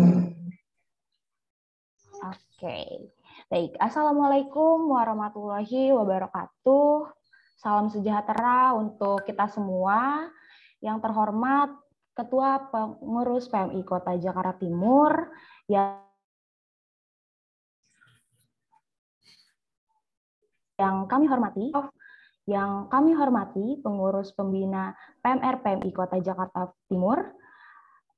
Oke. Okay. Baik. Assalamualaikum warahmatullahi wabarakatuh. Salam sejahtera untuk kita semua. Yang terhormat Ketua Pengurus PMI Kota Jakarta Timur yang yang kami hormati yang kami hormati pengurus pembina PMR PMI Kota Jakarta Timur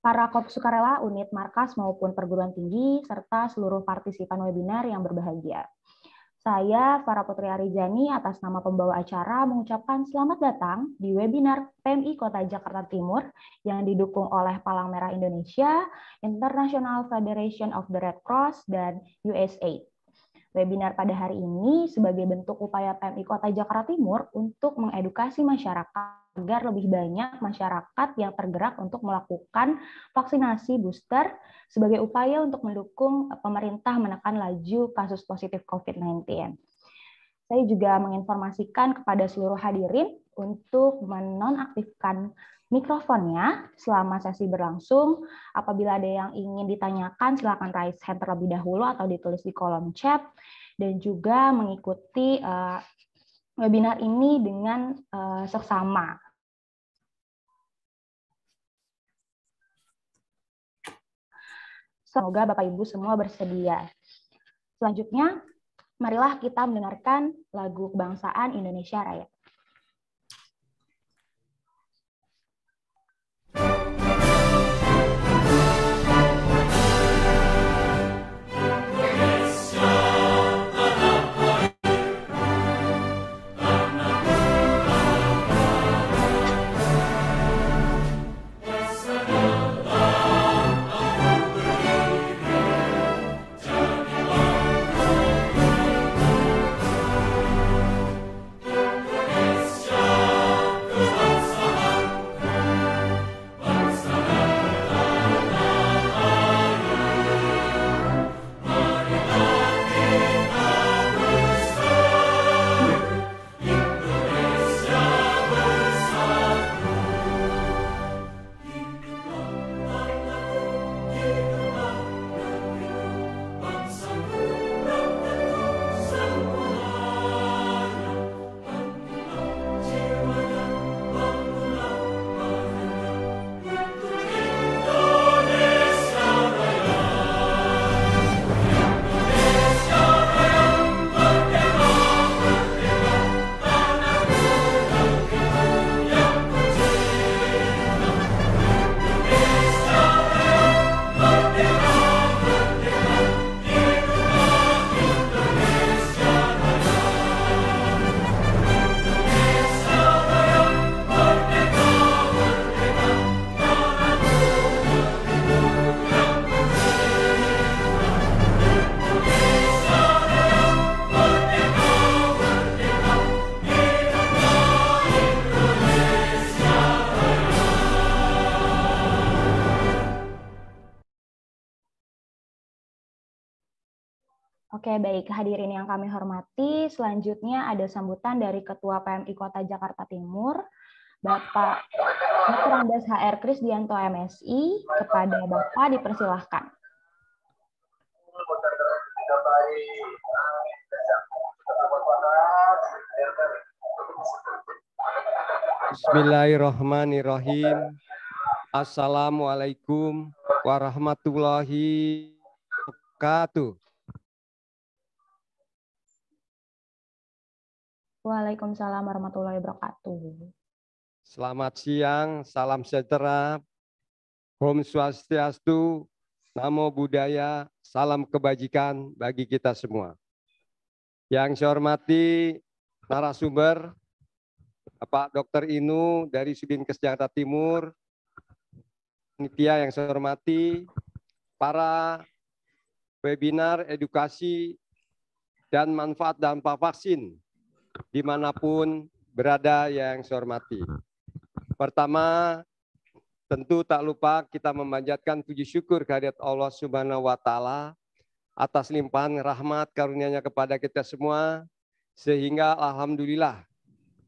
para korps sukarela, unit markas maupun perguruan tinggi, serta seluruh partisipan webinar yang berbahagia. Saya, Farah Putri Arijani, atas nama pembawa acara mengucapkan selamat datang di webinar PMI Kota Jakarta Timur yang didukung oleh Palang Merah Indonesia, International Federation of the Red Cross, dan USAID. Webinar pada hari ini sebagai bentuk upaya PMI Kota Jakarta Timur untuk mengedukasi masyarakat agar lebih banyak masyarakat yang tergerak untuk melakukan vaksinasi booster sebagai upaya untuk mendukung eh, pemerintah menekan laju kasus positif COVID-19. Saya juga menginformasikan kepada seluruh hadirin untuk menonaktifkan mikrofonnya selama sesi berlangsung. Apabila ada yang ingin ditanyakan, silakan raise hand terlebih dahulu atau ditulis di kolom chat dan juga mengikuti eh, webinar ini dengan uh, seksama. Semoga Bapak Ibu semua bersedia. Selanjutnya, marilah kita mendengarkan lagu kebangsaan Indonesia Raya. baik hadirin yang kami hormati, selanjutnya ada sambutan dari Ketua PMI Kota Jakarta Timur, Bapak Dr. HR HR Dianto MSI. Kepada Bapak dipersilahkan. Bismillahirrahmanirrahim. Assalamualaikum warahmatullahi wabarakatuh. Waalaikumsalam warahmatullahi wabarakatuh. Selamat siang, salam sejahtera, Om Swastiastu, Namo Buddhaya, salam kebajikan bagi kita semua. Yang saya hormati narasumber Bapak Dr. Inu dari Sudin Kesejahtera Timur, Nitya yang saya hormati, para webinar edukasi dan manfaat dampak vaksin dimanapun berada yang saya hormati. Pertama, tentu tak lupa kita memanjatkan puji syukur kehadirat Allah Subhanahu wa taala atas limpahan rahmat karunia-Nya kepada kita semua sehingga alhamdulillah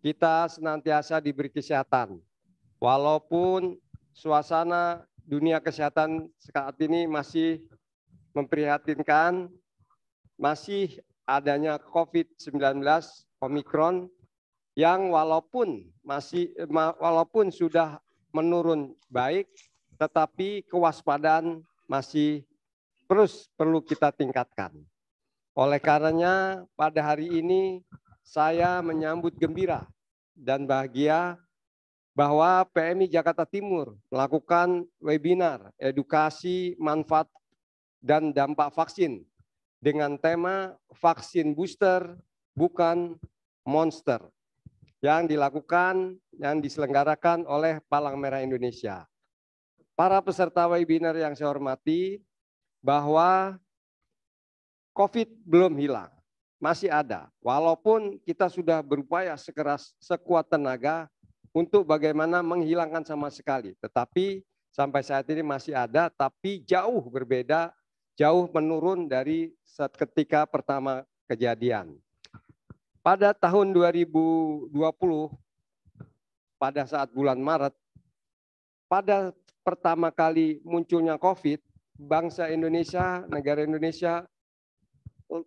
kita senantiasa diberi kesehatan. Walaupun suasana dunia kesehatan saat ini masih memprihatinkan, masih adanya COVID-19 Omikron yang walaupun masih walaupun sudah menurun baik tetapi kewaspadaan masih terus perlu kita tingkatkan. Oleh karenanya pada hari ini saya menyambut gembira dan bahagia bahwa PMI Jakarta Timur melakukan webinar edukasi manfaat dan dampak vaksin dengan tema vaksin booster bukan monster yang dilakukan yang diselenggarakan oleh Palang Merah Indonesia. Para peserta webinar yang saya hormati, bahwa COVID belum hilang, masih ada. Walaupun kita sudah berupaya sekeras sekuat tenaga untuk bagaimana menghilangkan sama sekali, tetapi sampai saat ini masih ada, tapi jauh berbeda, jauh menurun dari saat ketika pertama kejadian. Pada tahun 2020, pada saat bulan Maret, pada pertama kali munculnya COVID, bangsa Indonesia, negara Indonesia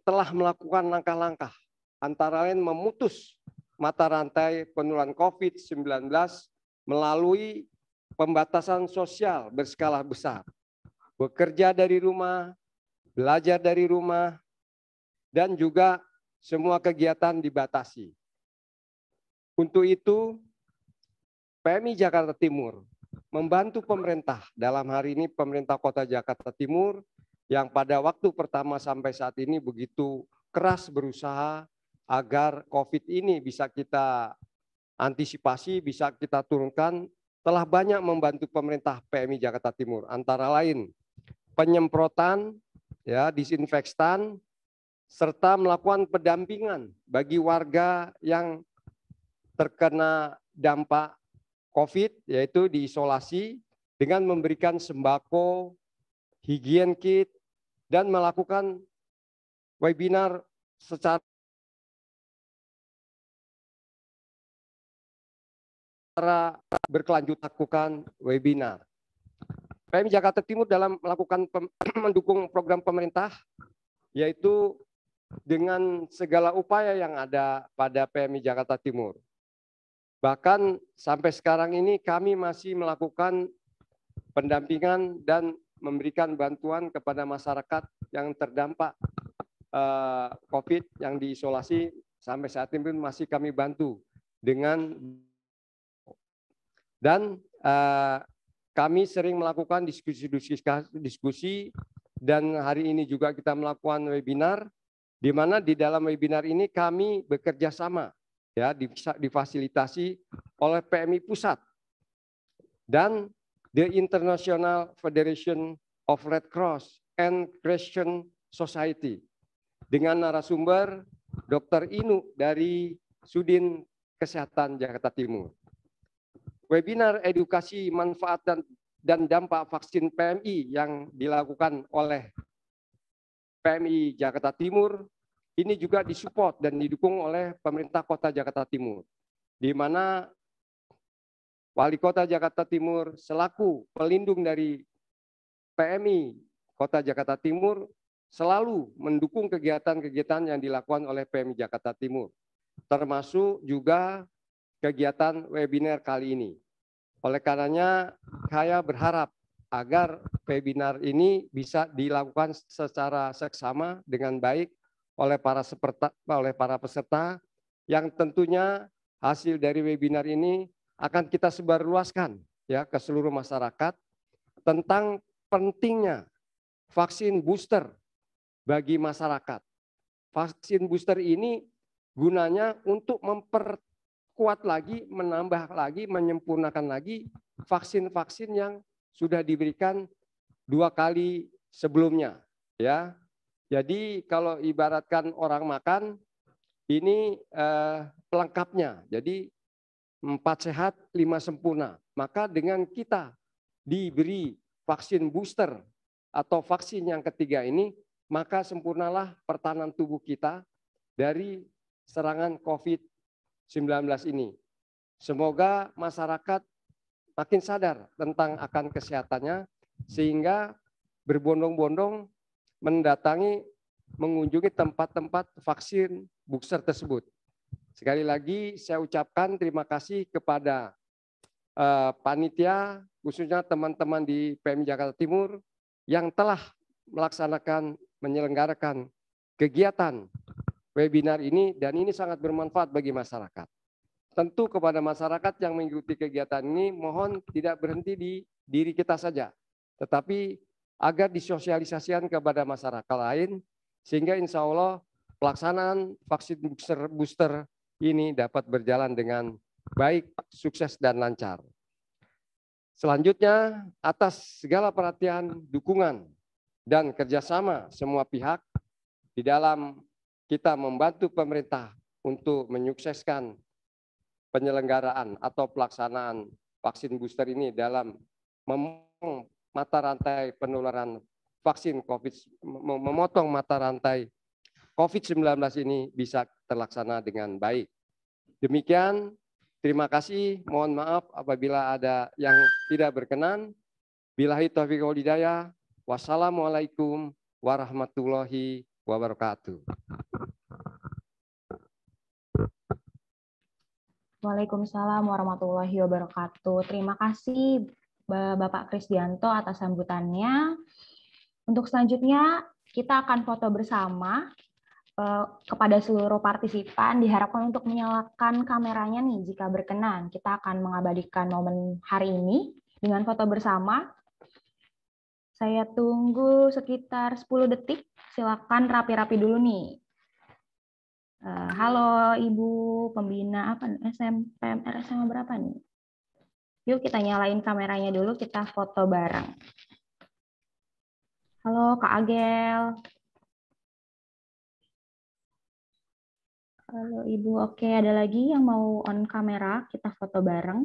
telah melakukan langkah-langkah. Antara lain memutus mata rantai penularan COVID-19 melalui pembatasan sosial berskala besar. Bekerja dari rumah, belajar dari rumah, dan juga semua kegiatan dibatasi. Untuk itu, PMI Jakarta Timur membantu pemerintah dalam hari ini pemerintah Kota Jakarta Timur yang pada waktu pertama sampai saat ini begitu keras berusaha agar COVID ini bisa kita antisipasi, bisa kita turunkan, telah banyak membantu pemerintah PMI Jakarta Timur. Antara lain penyemprotan ya disinfektan serta melakukan pendampingan bagi warga yang terkena dampak COVID, yaitu diisolasi dengan memberikan sembako, higien kit, dan melakukan webinar secara secara berkelanjutan lakukan webinar. PM Jakarta Timur dalam melakukan mendukung program pemerintah yaitu dengan segala upaya yang ada pada PMI Jakarta Timur. Bahkan sampai sekarang ini kami masih melakukan pendampingan dan memberikan bantuan kepada masyarakat yang terdampak eh, COVID yang diisolasi sampai saat ini pun masih kami bantu dengan dan eh, kami sering melakukan diskusi diskusi, dan hari ini juga kita melakukan webinar di mana di dalam webinar ini kami bekerja sama ya difasilitasi oleh PMI pusat dan the International Federation of Red Cross and Christian Society dengan narasumber Dr. Inu dari Sudin Kesehatan Jakarta Timur. Webinar edukasi manfaat dan dampak vaksin PMI yang dilakukan oleh PMI Jakarta Timur ini juga disupport dan didukung oleh pemerintah Kota Jakarta Timur, di mana Wali Kota Jakarta Timur selaku pelindung dari PMI Kota Jakarta Timur selalu mendukung kegiatan-kegiatan yang dilakukan oleh PMI Jakarta Timur, termasuk juga kegiatan webinar kali ini. Oleh karenanya, saya berharap agar webinar ini bisa dilakukan secara seksama dengan baik oleh para seperta, oleh para peserta yang tentunya hasil dari webinar ini akan kita sebarluaskan ya ke seluruh masyarakat tentang pentingnya vaksin booster bagi masyarakat. Vaksin booster ini gunanya untuk memperkuat lagi, menambah lagi, menyempurnakan lagi vaksin-vaksin yang sudah diberikan dua kali sebelumnya ya. Jadi kalau ibaratkan orang makan ini eh, pelengkapnya. Jadi empat sehat, lima sempurna. Maka dengan kita diberi vaksin booster atau vaksin yang ketiga ini, maka sempurnalah pertahanan tubuh kita dari serangan COVID-19 ini. Semoga masyarakat makin sadar tentang akan kesehatannya sehingga berbondong-bondong mendatangi mengunjungi tempat-tempat vaksin booster tersebut. Sekali lagi saya ucapkan terima kasih kepada uh, panitia khususnya teman-teman di PM Jakarta Timur yang telah melaksanakan menyelenggarakan kegiatan webinar ini dan ini sangat bermanfaat bagi masyarakat. Tentu kepada masyarakat yang mengikuti kegiatan ini mohon tidak berhenti di diri kita saja, tetapi agar disosialisasikan kepada masyarakat lain sehingga insya Allah pelaksanaan vaksin booster, booster ini dapat berjalan dengan baik, sukses, dan lancar. Selanjutnya, atas segala perhatian, dukungan, dan kerjasama semua pihak di dalam kita membantu pemerintah untuk menyukseskan penyelenggaraan atau pelaksanaan vaksin booster ini dalam memotong mata rantai penularan vaksin COVID memotong mata rantai COVID-19 ini bisa terlaksana dengan baik. Demikian, terima kasih. Mohon maaf apabila ada yang tidak berkenan. Bilahi taufiq wal hidayah. Wassalamualaikum warahmatullahi wabarakatuh. Waalaikumsalam warahmatullahi wabarakatuh. Terima kasih Bapak Krisdianto atas sambutannya. Untuk selanjutnya kita akan foto bersama eh, kepada seluruh partisipan diharapkan untuk menyalakan kameranya nih jika berkenan. Kita akan mengabadikan momen hari ini dengan foto bersama. Saya tunggu sekitar 10 detik. Silakan rapi-rapi dulu nih. Eh, halo Ibu pembina apa SMP eh, SMA berapa nih? Yuk kita nyalain kameranya dulu, kita foto bareng. Halo Kak Agel. Halo Ibu, oke ada lagi yang mau on kamera, kita foto bareng.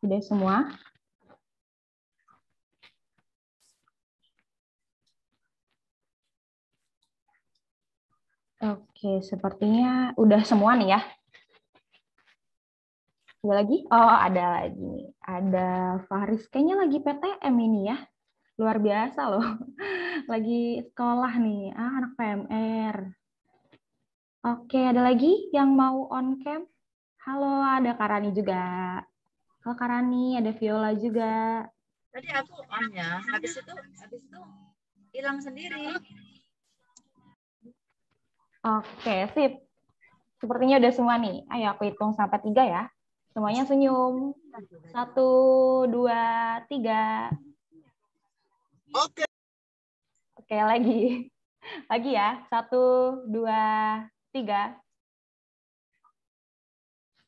Sudah semua? Oke, sepertinya udah semua nih ya. Ada lagi? Oh, ada lagi nih. Ada Faris. Kayaknya lagi PTM ini ya. Luar biasa loh. Lagi sekolah nih. Ah, anak PMR. Oke, ada lagi yang mau on cam? Halo, ada Karani juga. Halo Karani, ada Viola juga. Tadi aku on ya, habis itu habis itu hilang sendiri. Oke, sip. Sepertinya udah semua nih. Ayo aku hitung sampai tiga ya. Semuanya senyum. Satu, dua, tiga. Oke. Oke, lagi. Lagi ya. Satu, dua, tiga.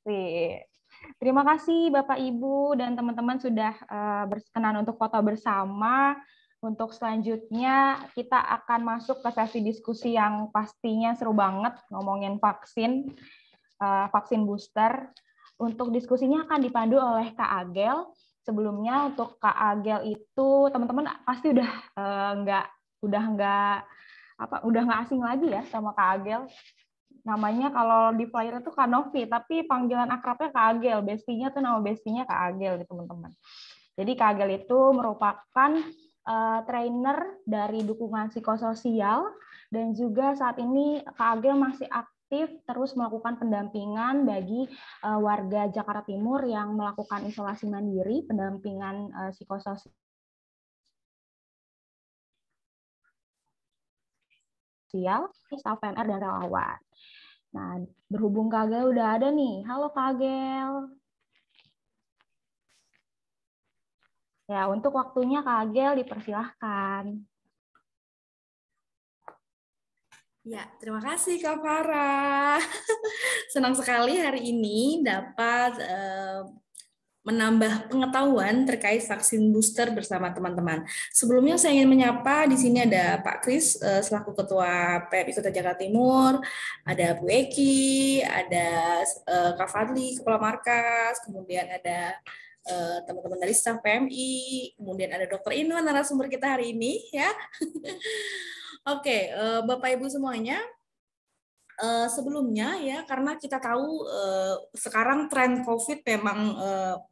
Sip. Terima kasih Bapak Ibu dan teman-teman sudah eh, berkenan untuk foto bersama. Untuk selanjutnya kita akan masuk ke sesi diskusi yang pastinya seru banget ngomongin vaksin, eh, vaksin booster. Untuk diskusinya akan dipandu oleh Kak Agel. Sebelumnya untuk Kak Agel itu teman-teman pasti udah eh, nggak udah nggak apa udah nggak asing lagi ya sama Kak Agel. Namanya kalau di flyer itu Kak Novi, tapi panggilan akrabnya Kak Agel. Bestinya tuh nama bestinya Kak Agel nih gitu, teman-teman. Jadi Kak Agel itu merupakan uh, trainer dari dukungan psikososial dan juga saat ini KAG masih aktif terus melakukan pendampingan bagi uh, warga Jakarta Timur yang melakukan isolasi mandiri, pendampingan uh, psikososial sosial, staf dan relawan. Nah, berhubung Kagel udah ada nih. Halo Kagel. Ya, untuk waktunya Kak Agel dipersilahkan. Ya, terima kasih Kak Farah. Senang sekali hari ini dapat uh menambah pengetahuan terkait vaksin booster bersama teman-teman. Sebelumnya saya ingin menyapa di sini ada Pak Kris eh, selaku Ketua PMI Kota Jakarta Timur, ada Bu Eki, ada eh, Kak Fadli Kepala Markas, kemudian ada Eh, teman-teman dari staff PMI, kemudian ada Dokter Inu narasumber kita hari ini ya. Oke, okay, eh, Bapak Ibu semuanya, eh, sebelumnya ya karena kita tahu sekarang tren COVID memang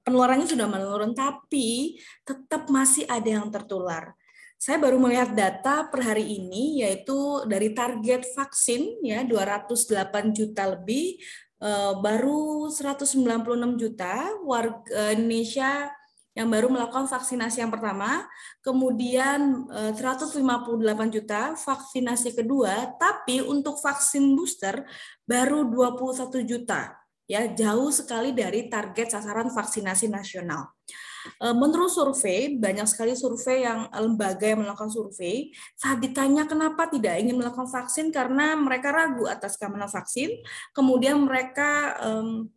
penularannya sudah menurun, tapi tetap masih ada yang tertular. Saya baru melihat data per hari ini yaitu dari target vaksin ya 208 juta lebih Eh, baru 196 juta warga Indonesia yang baru melakukan vaksinasi yang pertama, kemudian 158 eh, juta vaksinasi kedua, tapi untuk vaksin booster baru 21 juta. Ya, jauh sekali dari target sasaran vaksinasi nasional. Eh, menurut survei, banyak sekali survei yang eh, lembaga yang melakukan survei, saat ditanya kenapa tidak ingin melakukan vaksin karena mereka ragu atas keamanan vaksin, kemudian mereka um,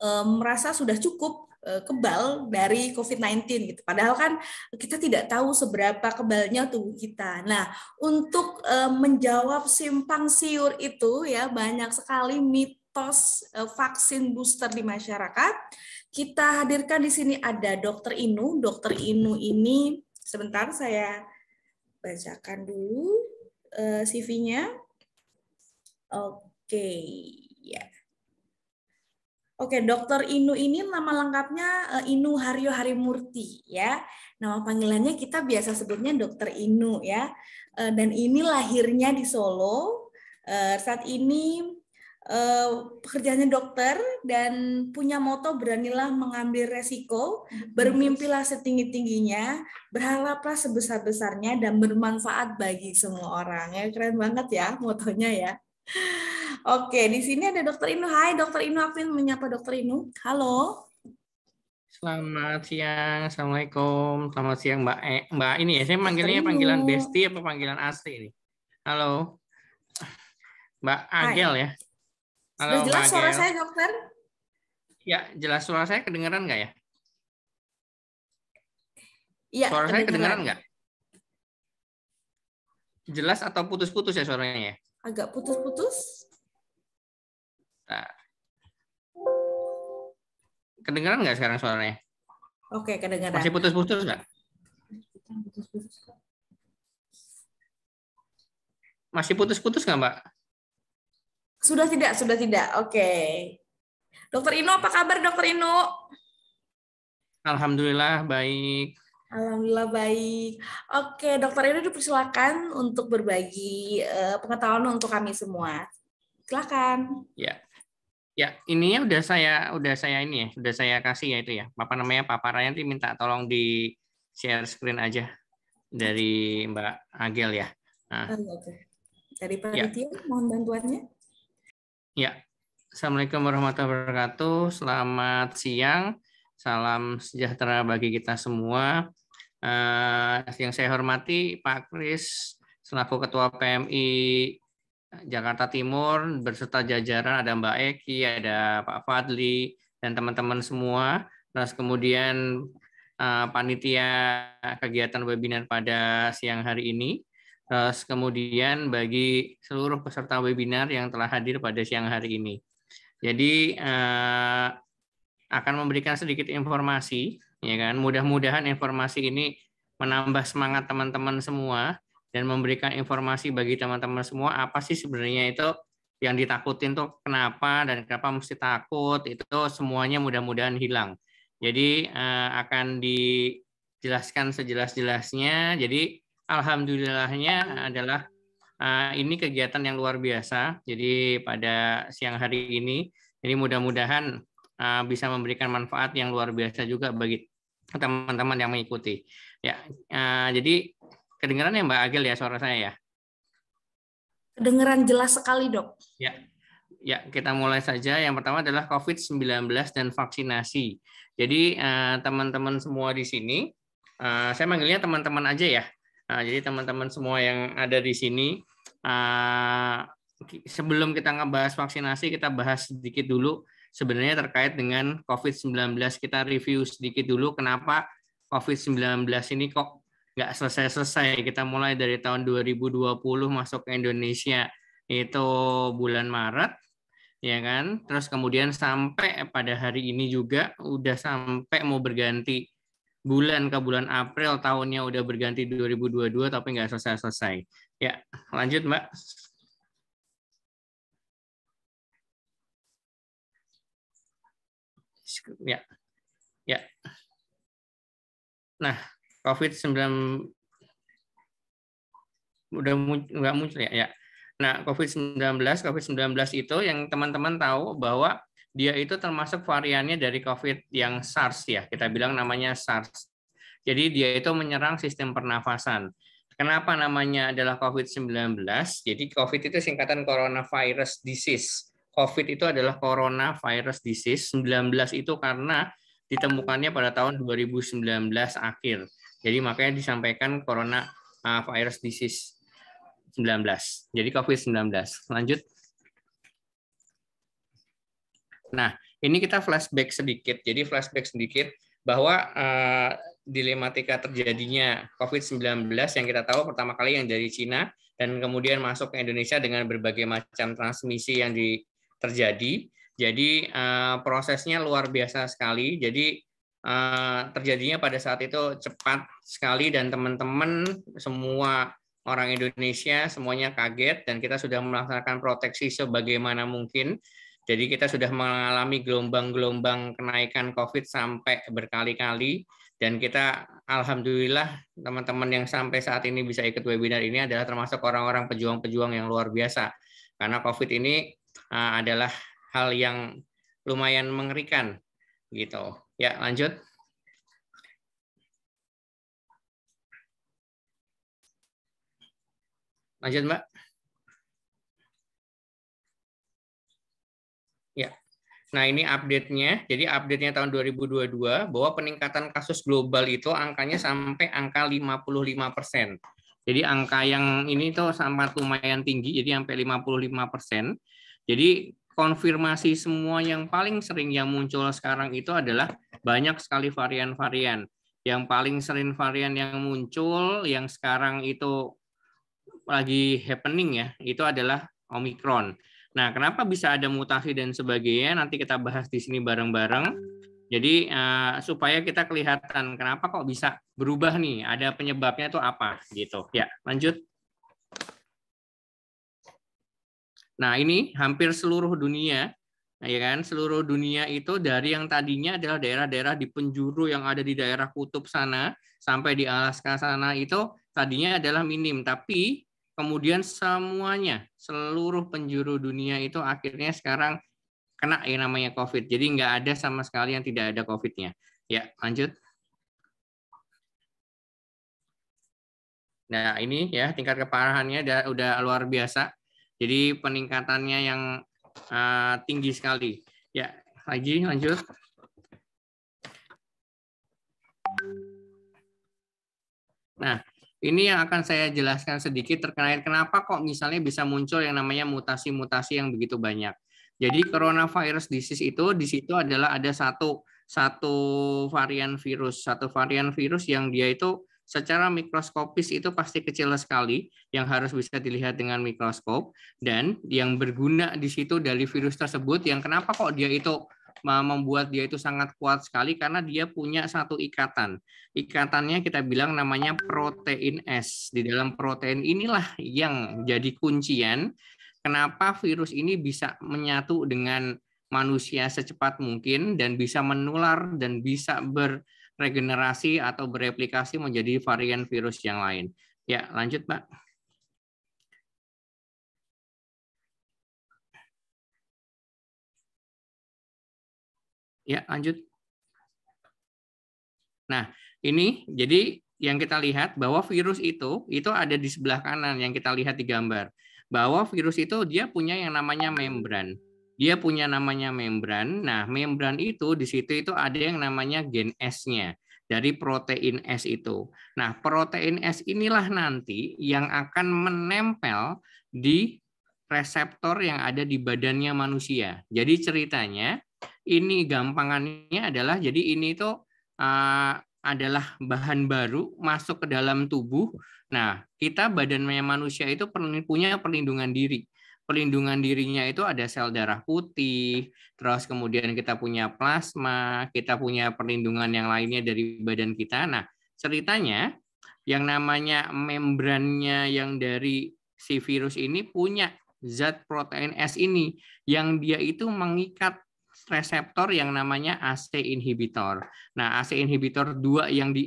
um, merasa sudah cukup eh, kebal dari COVID-19 gitu. Padahal kan kita tidak tahu seberapa kebalnya tubuh kita. Nah, untuk menjawab simpang siur itu ya banyak sekali mit tos eh, vaksin booster di masyarakat. Kita hadirkan di sini ada Dokter Inu. Dokter Inu ini sebentar saya bacakan dulu eh, CV-nya. Oke, ya. Oke, Dokter Inu ini nama lengkapnya eh, Inu Haryo Harimurti ya. Nama panggilannya kita biasa sebutnya Dokter Inu ya. Dan ini lahirnya di Solo. Saat ini uh, pekerjaannya dokter dan punya moto beranilah mengambil resiko, mm-hmm. bermimpilah setinggi-tingginya, berharaplah sebesar-besarnya dan bermanfaat bagi semua orang. Ya keren banget ya motonya ya. Oke, di sini ada Dokter Inu. Hai Dokter Inu, aku ingin menyapa Dokter Inu. Halo. Selamat siang, assalamualaikum. Selamat siang Mbak e. Mbak ini ya, saya manggilnya panggilan Besti apa panggilan asli ini? Halo, Mbak Agel Hai. ya. Halo, Sudah jelas suara saya, dokter? Ya, jelas suara saya kedengeran nggak ya? Iya, Suara kedengeran. saya kedengeran nggak? Jelas atau putus-putus ya suaranya ya? Agak putus-putus. Nah. Kedengeran nggak sekarang suaranya? Oke, kedengeran. Masih putus-putus nggak? Masih putus-putus nggak, Mbak? Sudah tidak, sudah tidak. Oke. Okay. Dokter Ino, apa kabar Dokter Ino? Alhamdulillah baik. Alhamdulillah baik. Oke, Dokter Ino dipersilakan untuk berbagi eh, pengetahuan untuk kami semua. Silakan. Ya. Ya, ini udah saya udah saya ini ya, udah saya kasih ya itu ya. Apa namanya Ryan nanti minta tolong di share screen aja dari Mbak Agel ya. Nah. Dari ya. panitia ya. mohon bantuannya. Ya, Assalamualaikum warahmatullahi wabarakatuh. Selamat siang. Salam sejahtera bagi kita semua. Uh, yang saya hormati Pak Kris selaku Ketua PMI Jakarta Timur berserta jajaran ada Mbak Eki, ada Pak Fadli dan teman-teman semua. Terus kemudian uh, panitia kegiatan webinar pada siang hari ini kemudian bagi seluruh peserta webinar yang telah hadir pada siang hari ini. Jadi eh, akan memberikan sedikit informasi, ya kan? Mudah-mudahan informasi ini menambah semangat teman-teman semua dan memberikan informasi bagi teman-teman semua apa sih sebenarnya itu yang ditakutin tuh kenapa dan kenapa mesti takut itu semuanya mudah-mudahan hilang. Jadi eh, akan dijelaskan sejelas-jelasnya. Jadi alhamdulillahnya adalah uh, ini kegiatan yang luar biasa. Jadi pada siang hari ini, ini mudah-mudahan uh, bisa memberikan manfaat yang luar biasa juga bagi teman-teman yang mengikuti. Ya, uh, jadi kedengaran ya Mbak Agil ya suara saya ya. Kedengaran jelas sekali dok. Ya, ya kita mulai saja. Yang pertama adalah COVID-19 dan vaksinasi. Jadi teman-teman semua di sini, saya manggilnya teman-teman aja ya, Nah, jadi teman-teman semua yang ada di sini, eh, sebelum kita ngebahas vaksinasi, kita bahas sedikit dulu sebenarnya terkait dengan COVID-19. Kita review sedikit dulu kenapa COVID-19 ini kok nggak selesai-selesai. Kita mulai dari tahun 2020 masuk ke Indonesia, itu bulan Maret, ya kan? Terus kemudian sampai pada hari ini juga udah sampai mau berganti bulan ke bulan April tahunnya udah berganti 2022 tapi nggak selesai-selesai. Ya, lanjut Mbak. Ya. Ya. Nah, COVID-19 udah nggak muncul ya, ya. Nah, COVID-19, COVID-19 itu yang teman-teman tahu bahwa dia itu termasuk variannya dari COVID yang SARS ya, kita bilang namanya SARS. Jadi dia itu menyerang sistem pernafasan. Kenapa namanya adalah COVID-19? Jadi COVID itu singkatan coronavirus disease. COVID itu adalah coronavirus disease, 19 itu karena ditemukannya pada tahun 2019 akhir. Jadi makanya disampaikan corona ah, virus disease 19. Jadi COVID-19. Lanjut. Nah, ini kita flashback sedikit. Jadi flashback sedikit bahwa uh, dilematika terjadinya COVID-19 yang kita tahu pertama kali yang dari Cina dan kemudian masuk ke Indonesia dengan berbagai macam transmisi yang di, terjadi. Jadi uh, prosesnya luar biasa sekali. Jadi uh, terjadinya pada saat itu cepat sekali dan teman-teman semua orang Indonesia semuanya kaget dan kita sudah melaksanakan proteksi sebagaimana mungkin jadi kita sudah mengalami gelombang-gelombang kenaikan COVID sampai berkali-kali dan kita alhamdulillah teman-teman yang sampai saat ini bisa ikut webinar ini adalah termasuk orang-orang pejuang-pejuang yang luar biasa. Karena COVID ini eh, adalah hal yang lumayan mengerikan gitu. Ya, lanjut. Lanjut, Mbak. Nah, ini update-nya. Jadi update-nya tahun 2022 bahwa peningkatan kasus global itu angkanya sampai angka 55 persen. Jadi angka yang ini itu sangat lumayan tinggi, jadi sampai 55 persen. Jadi konfirmasi semua yang paling sering yang muncul sekarang itu adalah banyak sekali varian-varian. Yang paling sering varian yang muncul yang sekarang itu lagi happening ya, itu adalah Omicron. Nah, kenapa bisa ada mutasi dan sebagainya? Nanti kita bahas di sini bareng-bareng. Jadi uh, supaya kita kelihatan kenapa kok bisa berubah nih, ada penyebabnya tuh apa gitu. Ya, lanjut. Nah, ini hampir seluruh dunia, Nah, ya kan? Seluruh dunia itu dari yang tadinya adalah daerah-daerah di penjuru yang ada di daerah kutub sana sampai di Alaska sana itu tadinya adalah minim, tapi kemudian semuanya seluruh penjuru dunia itu akhirnya sekarang kena yang namanya COVID. Jadi nggak ada sama sekali yang tidak ada COVID-nya. Ya, lanjut. Nah, ini ya tingkat keparahannya udah, udah luar biasa. Jadi peningkatannya yang uh, tinggi sekali. Ya, lagi lanjut. Nah, ini yang akan saya jelaskan sedikit terkait kenapa kok misalnya bisa muncul yang namanya mutasi-mutasi yang begitu banyak. Jadi coronavirus disease itu di situ adalah ada satu satu varian virus, satu varian virus yang dia itu secara mikroskopis itu pasti kecil sekali yang harus bisa dilihat dengan mikroskop dan yang berguna di situ dari virus tersebut yang kenapa kok dia itu membuat dia itu sangat kuat sekali karena dia punya satu ikatan. Ikatannya kita bilang namanya protein S. Di dalam protein inilah yang jadi kuncian kenapa virus ini bisa menyatu dengan manusia secepat mungkin dan bisa menular dan bisa berregenerasi atau bereplikasi menjadi varian virus yang lain. Ya, lanjut, Pak. Ya, lanjut. Nah, ini jadi yang kita lihat bahwa virus itu itu ada di sebelah kanan yang kita lihat di gambar. Bahwa virus itu dia punya yang namanya membran. Dia punya namanya membran. Nah, membran itu di situ itu ada yang namanya gen S-nya dari protein S itu. Nah, protein S inilah nanti yang akan menempel di reseptor yang ada di badannya manusia. Jadi ceritanya ini gampangannya adalah jadi ini itu eh, adalah bahan baru masuk ke dalam tubuh. Nah, kita badannya manusia itu punya perlindungan diri. Perlindungan dirinya itu ada sel darah putih, terus kemudian kita punya plasma, kita punya perlindungan yang lainnya dari badan kita. Nah, ceritanya yang namanya membrannya yang dari si virus ini punya zat protein S ini yang dia itu mengikat reseptor yang namanya AC inhibitor. Nah, AC inhibitor dua yang di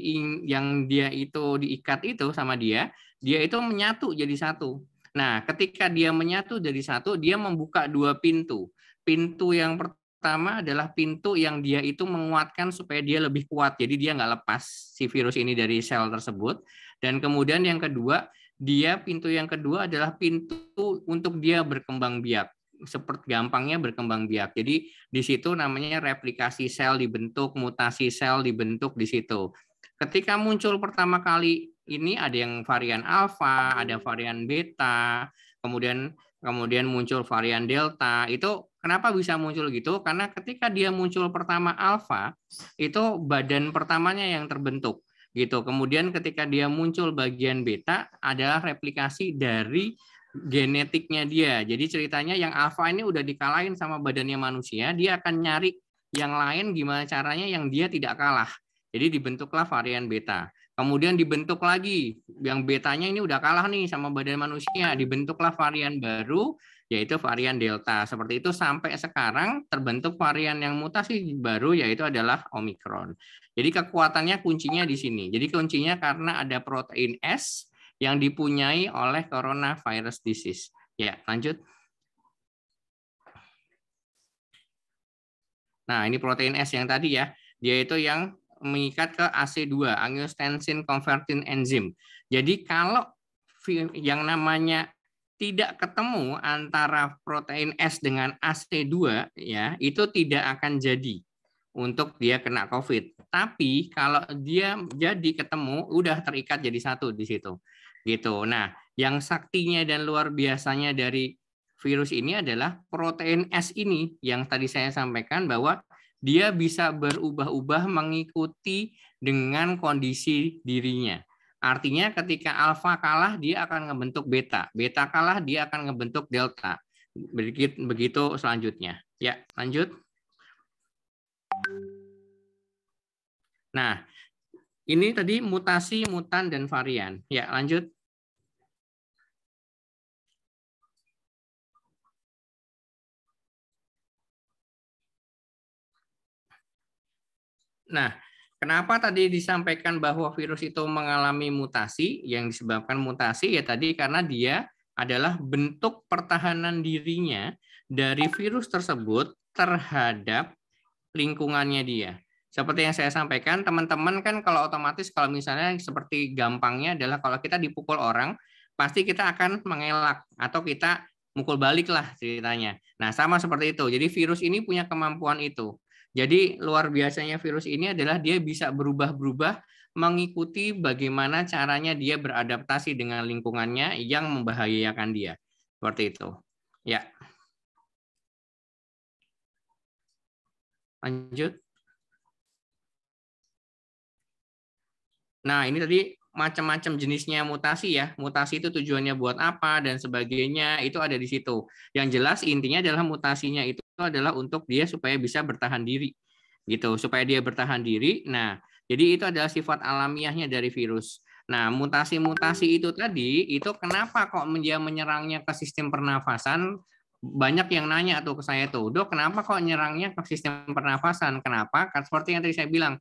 yang dia itu diikat itu sama dia, dia itu menyatu jadi satu. Nah, ketika dia menyatu jadi satu, dia membuka dua pintu. Pintu yang pertama adalah pintu yang dia itu menguatkan supaya dia lebih kuat. Jadi dia nggak lepas si virus ini dari sel tersebut. Dan kemudian yang kedua, dia pintu yang kedua adalah pintu untuk dia berkembang biak seperti gampangnya berkembang biak. Jadi di situ namanya replikasi sel dibentuk, mutasi sel dibentuk di situ. Ketika muncul pertama kali ini ada yang varian alpha, ada varian beta, kemudian kemudian muncul varian delta. Itu kenapa bisa muncul gitu? Karena ketika dia muncul pertama alpha itu badan pertamanya yang terbentuk gitu. Kemudian ketika dia muncul bagian beta adalah replikasi dari genetiknya dia. Jadi ceritanya yang alfa ini udah dikalahin sama badannya manusia, dia akan nyari yang lain gimana caranya yang dia tidak kalah. Jadi dibentuklah varian beta. Kemudian dibentuk lagi yang betanya ini udah kalah nih sama badan manusia, dibentuklah varian baru yaitu varian delta. Seperti itu sampai sekarang terbentuk varian yang mutasi baru yaitu adalah omikron. Jadi kekuatannya kuncinya di sini. Jadi kuncinya karena ada protein S yang dipunyai oleh coronavirus disease. Ya, lanjut. Nah, ini protein S yang tadi ya. Dia itu yang mengikat ke AC2, angiostensin converting enzyme. Jadi kalau yang namanya tidak ketemu antara protein S dengan AC2 ya, itu tidak akan jadi untuk dia kena COVID. Tapi kalau dia jadi ketemu, udah terikat jadi satu di situ gitu. Nah, yang saktinya dan luar biasanya dari virus ini adalah protein S ini yang tadi saya sampaikan bahwa dia bisa berubah-ubah mengikuti dengan kondisi dirinya. Artinya ketika alfa kalah dia akan membentuk beta, beta kalah dia akan membentuk delta. Begitu begitu selanjutnya. Ya, lanjut. Nah, ini tadi mutasi, mutan, dan varian. Ya, lanjut. Nah, kenapa tadi disampaikan bahwa virus itu mengalami mutasi? Yang disebabkan mutasi ya tadi karena dia adalah bentuk pertahanan dirinya dari virus tersebut terhadap lingkungannya dia seperti yang saya sampaikan, teman-teman kan kalau otomatis kalau misalnya seperti gampangnya adalah kalau kita dipukul orang, pasti kita akan mengelak atau kita mukul balik lah ceritanya. Nah, sama seperti itu. Jadi virus ini punya kemampuan itu. Jadi luar biasanya virus ini adalah dia bisa berubah-berubah mengikuti bagaimana caranya dia beradaptasi dengan lingkungannya yang membahayakan dia. Seperti itu. Ya. Lanjut. Nah, ini tadi macam-macam jenisnya mutasi ya. Mutasi itu tujuannya buat apa dan sebagainya itu ada di situ. Yang jelas intinya adalah mutasinya itu adalah untuk dia supaya bisa bertahan diri. Gitu, supaya dia bertahan diri. Nah, jadi itu adalah sifat alamiahnya dari virus. Nah, mutasi-mutasi itu tadi itu kenapa kok dia menyerangnya ke sistem pernafasan? Banyak yang nanya tuh ke saya tuh, "Dok, kenapa kok nyerangnya ke sistem pernafasan? Kenapa?" kan Seperti yang tadi saya bilang,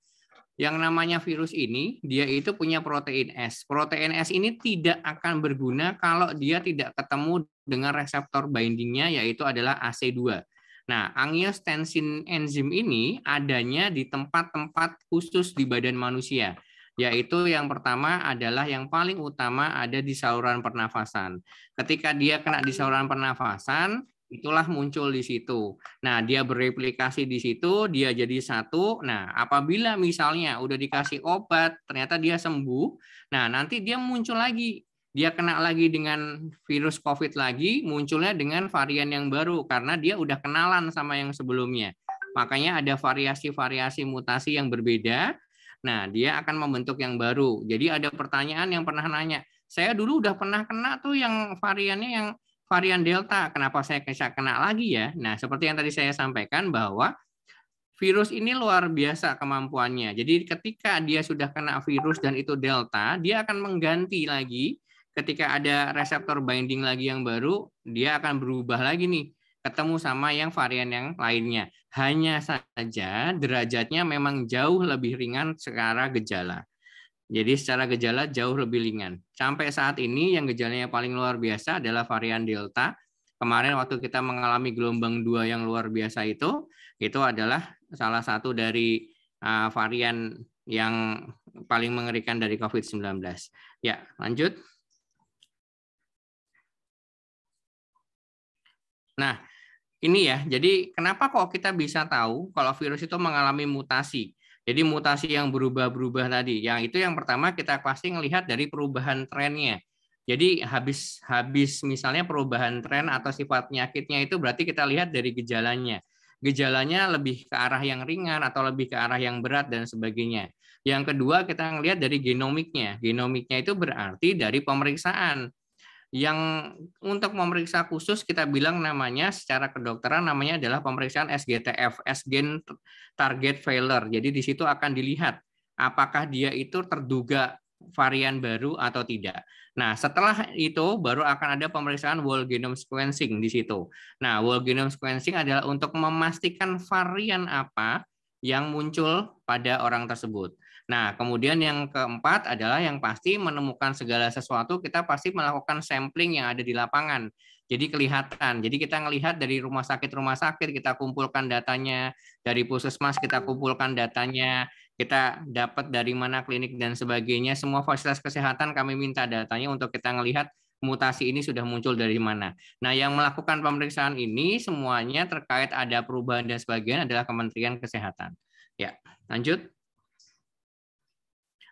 yang namanya virus ini dia itu punya protein S. Protein S ini tidak akan berguna kalau dia tidak ketemu dengan reseptor bindingnya yaitu adalah AC2. Nah, angiostensin enzim ini adanya di tempat-tempat khusus di badan manusia yaitu yang pertama adalah yang paling utama ada di saluran pernafasan. Ketika dia kena di saluran pernafasan, itulah muncul di situ. Nah, dia bereplikasi di situ, dia jadi satu. Nah, apabila misalnya udah dikasih obat, ternyata dia sembuh. Nah, nanti dia muncul lagi. Dia kena lagi dengan virus COVID lagi, munculnya dengan varian yang baru karena dia udah kenalan sama yang sebelumnya. Makanya ada variasi-variasi mutasi yang berbeda. Nah, dia akan membentuk yang baru. Jadi ada pertanyaan yang pernah nanya, saya dulu udah pernah kena tuh yang variannya yang varian Delta. Kenapa saya bisa kena lagi ya? Nah, seperti yang tadi saya sampaikan bahwa virus ini luar biasa kemampuannya. Jadi ketika dia sudah kena virus dan itu Delta, dia akan mengganti lagi. Ketika ada reseptor binding lagi yang baru, dia akan berubah lagi nih ketemu sama yang varian yang lainnya. Hanya saja derajatnya memang jauh lebih ringan secara gejala. Jadi secara gejala jauh lebih ringan. Sampai saat ini yang gejalanya paling luar biasa adalah varian Delta. Kemarin waktu kita mengalami gelombang dua yang luar biasa itu, itu adalah salah satu dari ah, varian yang paling mengerikan dari COVID-19. Ya, lanjut. Nah, ini ya, jadi kenapa kok kita bisa tahu kalau virus itu mengalami mutasi? Jadi mutasi yang berubah-berubah tadi, yang itu yang pertama kita pasti melihat dari perubahan trennya. Jadi habis habis misalnya perubahan tren atau sifat penyakitnya itu berarti kita lihat dari gejalanya. Gejalanya lebih ke arah yang ringan atau lebih ke arah yang berat dan sebagainya. Yang kedua kita melihat dari genomiknya. Genomiknya itu berarti dari pemeriksaan yang untuk memeriksa khusus kita bilang namanya secara kedokteran namanya adalah pemeriksaan SGTF, S-gen Target Failure. Jadi di situ akan dilihat apakah dia itu terduga varian baru atau tidak. Nah, setelah itu baru akan ada pemeriksaan whole genome sequencing di situ. Nah, whole genome sequencing adalah untuk memastikan varian apa yang muncul pada orang tersebut. Nah, kemudian yang keempat adalah yang pasti menemukan segala sesuatu, kita pasti melakukan sampling yang ada di lapangan. Jadi kelihatan. Jadi kita melihat dari rumah sakit-rumah sakit, kita kumpulkan datanya. Dari puskesmas kita kumpulkan datanya. Kita dapat dari mana klinik dan sebagainya. Semua fasilitas kesehatan kami minta datanya untuk kita melihat mutasi ini sudah muncul dari mana. Nah, yang melakukan pemeriksaan ini semuanya terkait ada perubahan dan sebagainya adalah Kementerian Kesehatan. Ya, lanjut.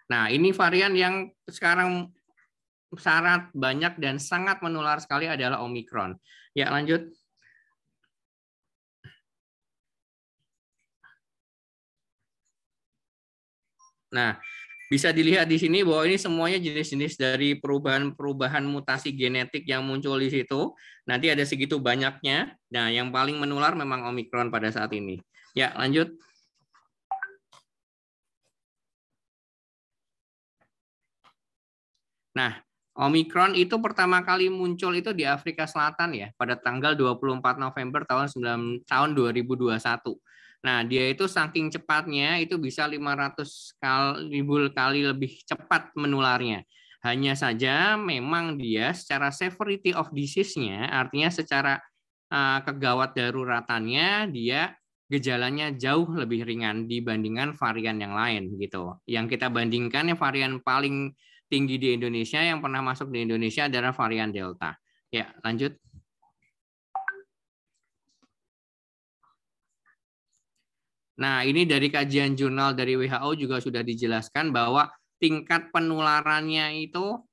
Nah, ini varian yang sekarang syarat banyak dan sangat menular sekali adalah Omikron. Ya, lanjut. Nah, bisa dilihat di sini bahwa ini semuanya jenis-jenis dari perubahan-perubahan mutasi genetik yang muncul di situ. Nanti ada segitu banyaknya. Nah, yang paling menular memang Omikron pada saat ini. Ya, lanjut. Nah, Omicron itu pertama kali muncul itu di Afrika Selatan ya pada tanggal 24 November tahun 9 tahun 2021. Nah, dia itu saking cepatnya itu bisa 500 kali, kali lebih cepat menularnya. Hanya saja memang dia secara severity of disease-nya artinya secara uh, kegawat daruratannya dia gejalanya jauh lebih ringan dibandingkan varian yang lain gitu. Yang kita bandingkan ya varian paling tinggi di Indonesia yang pernah masuk di Indonesia adalah varian Delta. Ya, lanjut. Nah, ini dari kajian jurnal dari WHO juga sudah dijelaskan bahwa tingkat penularannya itu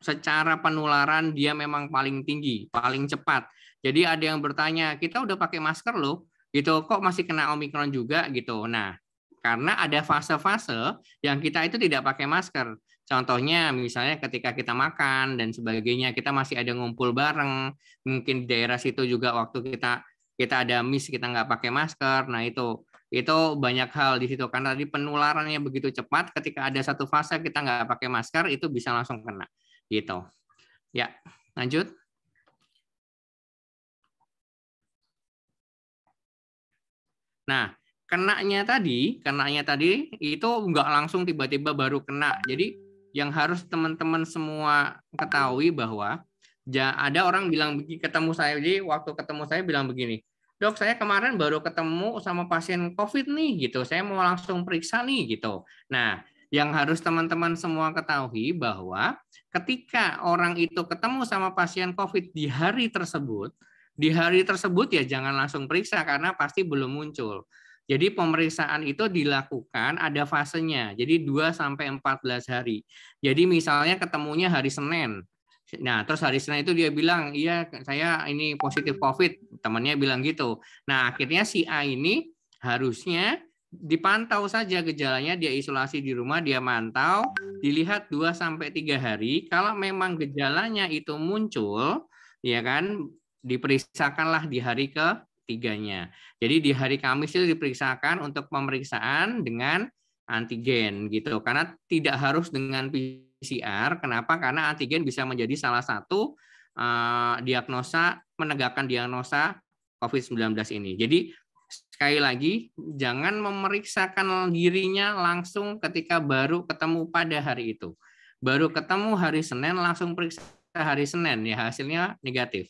secara penularan dia memang paling tinggi, paling cepat. Jadi ada yang bertanya, kita udah pakai masker loh, gitu kok masih kena omikron juga gitu. Nah, karena ada fase-fase yang kita itu tidak pakai masker. Contohnya misalnya ketika kita makan dan sebagainya, kita masih ada ngumpul bareng. Mungkin di daerah situ juga waktu kita kita ada miss kita nggak pakai masker. Nah itu itu banyak hal di situ karena tadi penularannya begitu cepat. Ketika ada satu fase kita nggak pakai masker itu bisa langsung kena gitu. Ya lanjut. Nah, kenanya tadi, kenanya tadi itu nggak langsung tiba-tiba baru kena. Jadi yang harus teman-teman semua ketahui bahwa ja, ada orang bilang begini ketemu saya jadi waktu ketemu saya bilang begini dok saya kemarin baru ketemu sama pasien covid nih gitu saya mau langsung periksa nih gitu nah yang harus teman-teman semua ketahui bahwa ketika orang itu ketemu sama pasien covid di hari tersebut di hari tersebut ya jangan langsung periksa karena pasti belum muncul jadi pemeriksaan itu dilakukan ada fasenya. Jadi 2 sampai 14 hari. Jadi misalnya ketemunya hari Senin. Nah, terus hari Senin itu dia bilang, "Iya, saya ini positif COVID." Temannya bilang gitu. Nah, akhirnya si A ini harusnya dipantau saja gejalanya, dia isolasi di rumah, dia mantau, dilihat 2 sampai 3 hari. Kalau memang gejalanya itu muncul, ya kan, diperiksakanlah di hari ke tiganya. Jadi di hari Kamis itu diperiksakan untuk pemeriksaan dengan antigen gitu. Karena tidak harus dengan PCR. Kenapa? Karena antigen bisa menjadi salah satu uh, diagnosa menegakkan diagnosa COVID-19 ini. Jadi sekali lagi jangan memeriksakan dirinya langsung ketika baru ketemu pada hari itu. Baru ketemu hari Senin langsung periksa hari Senin ya hasilnya negatif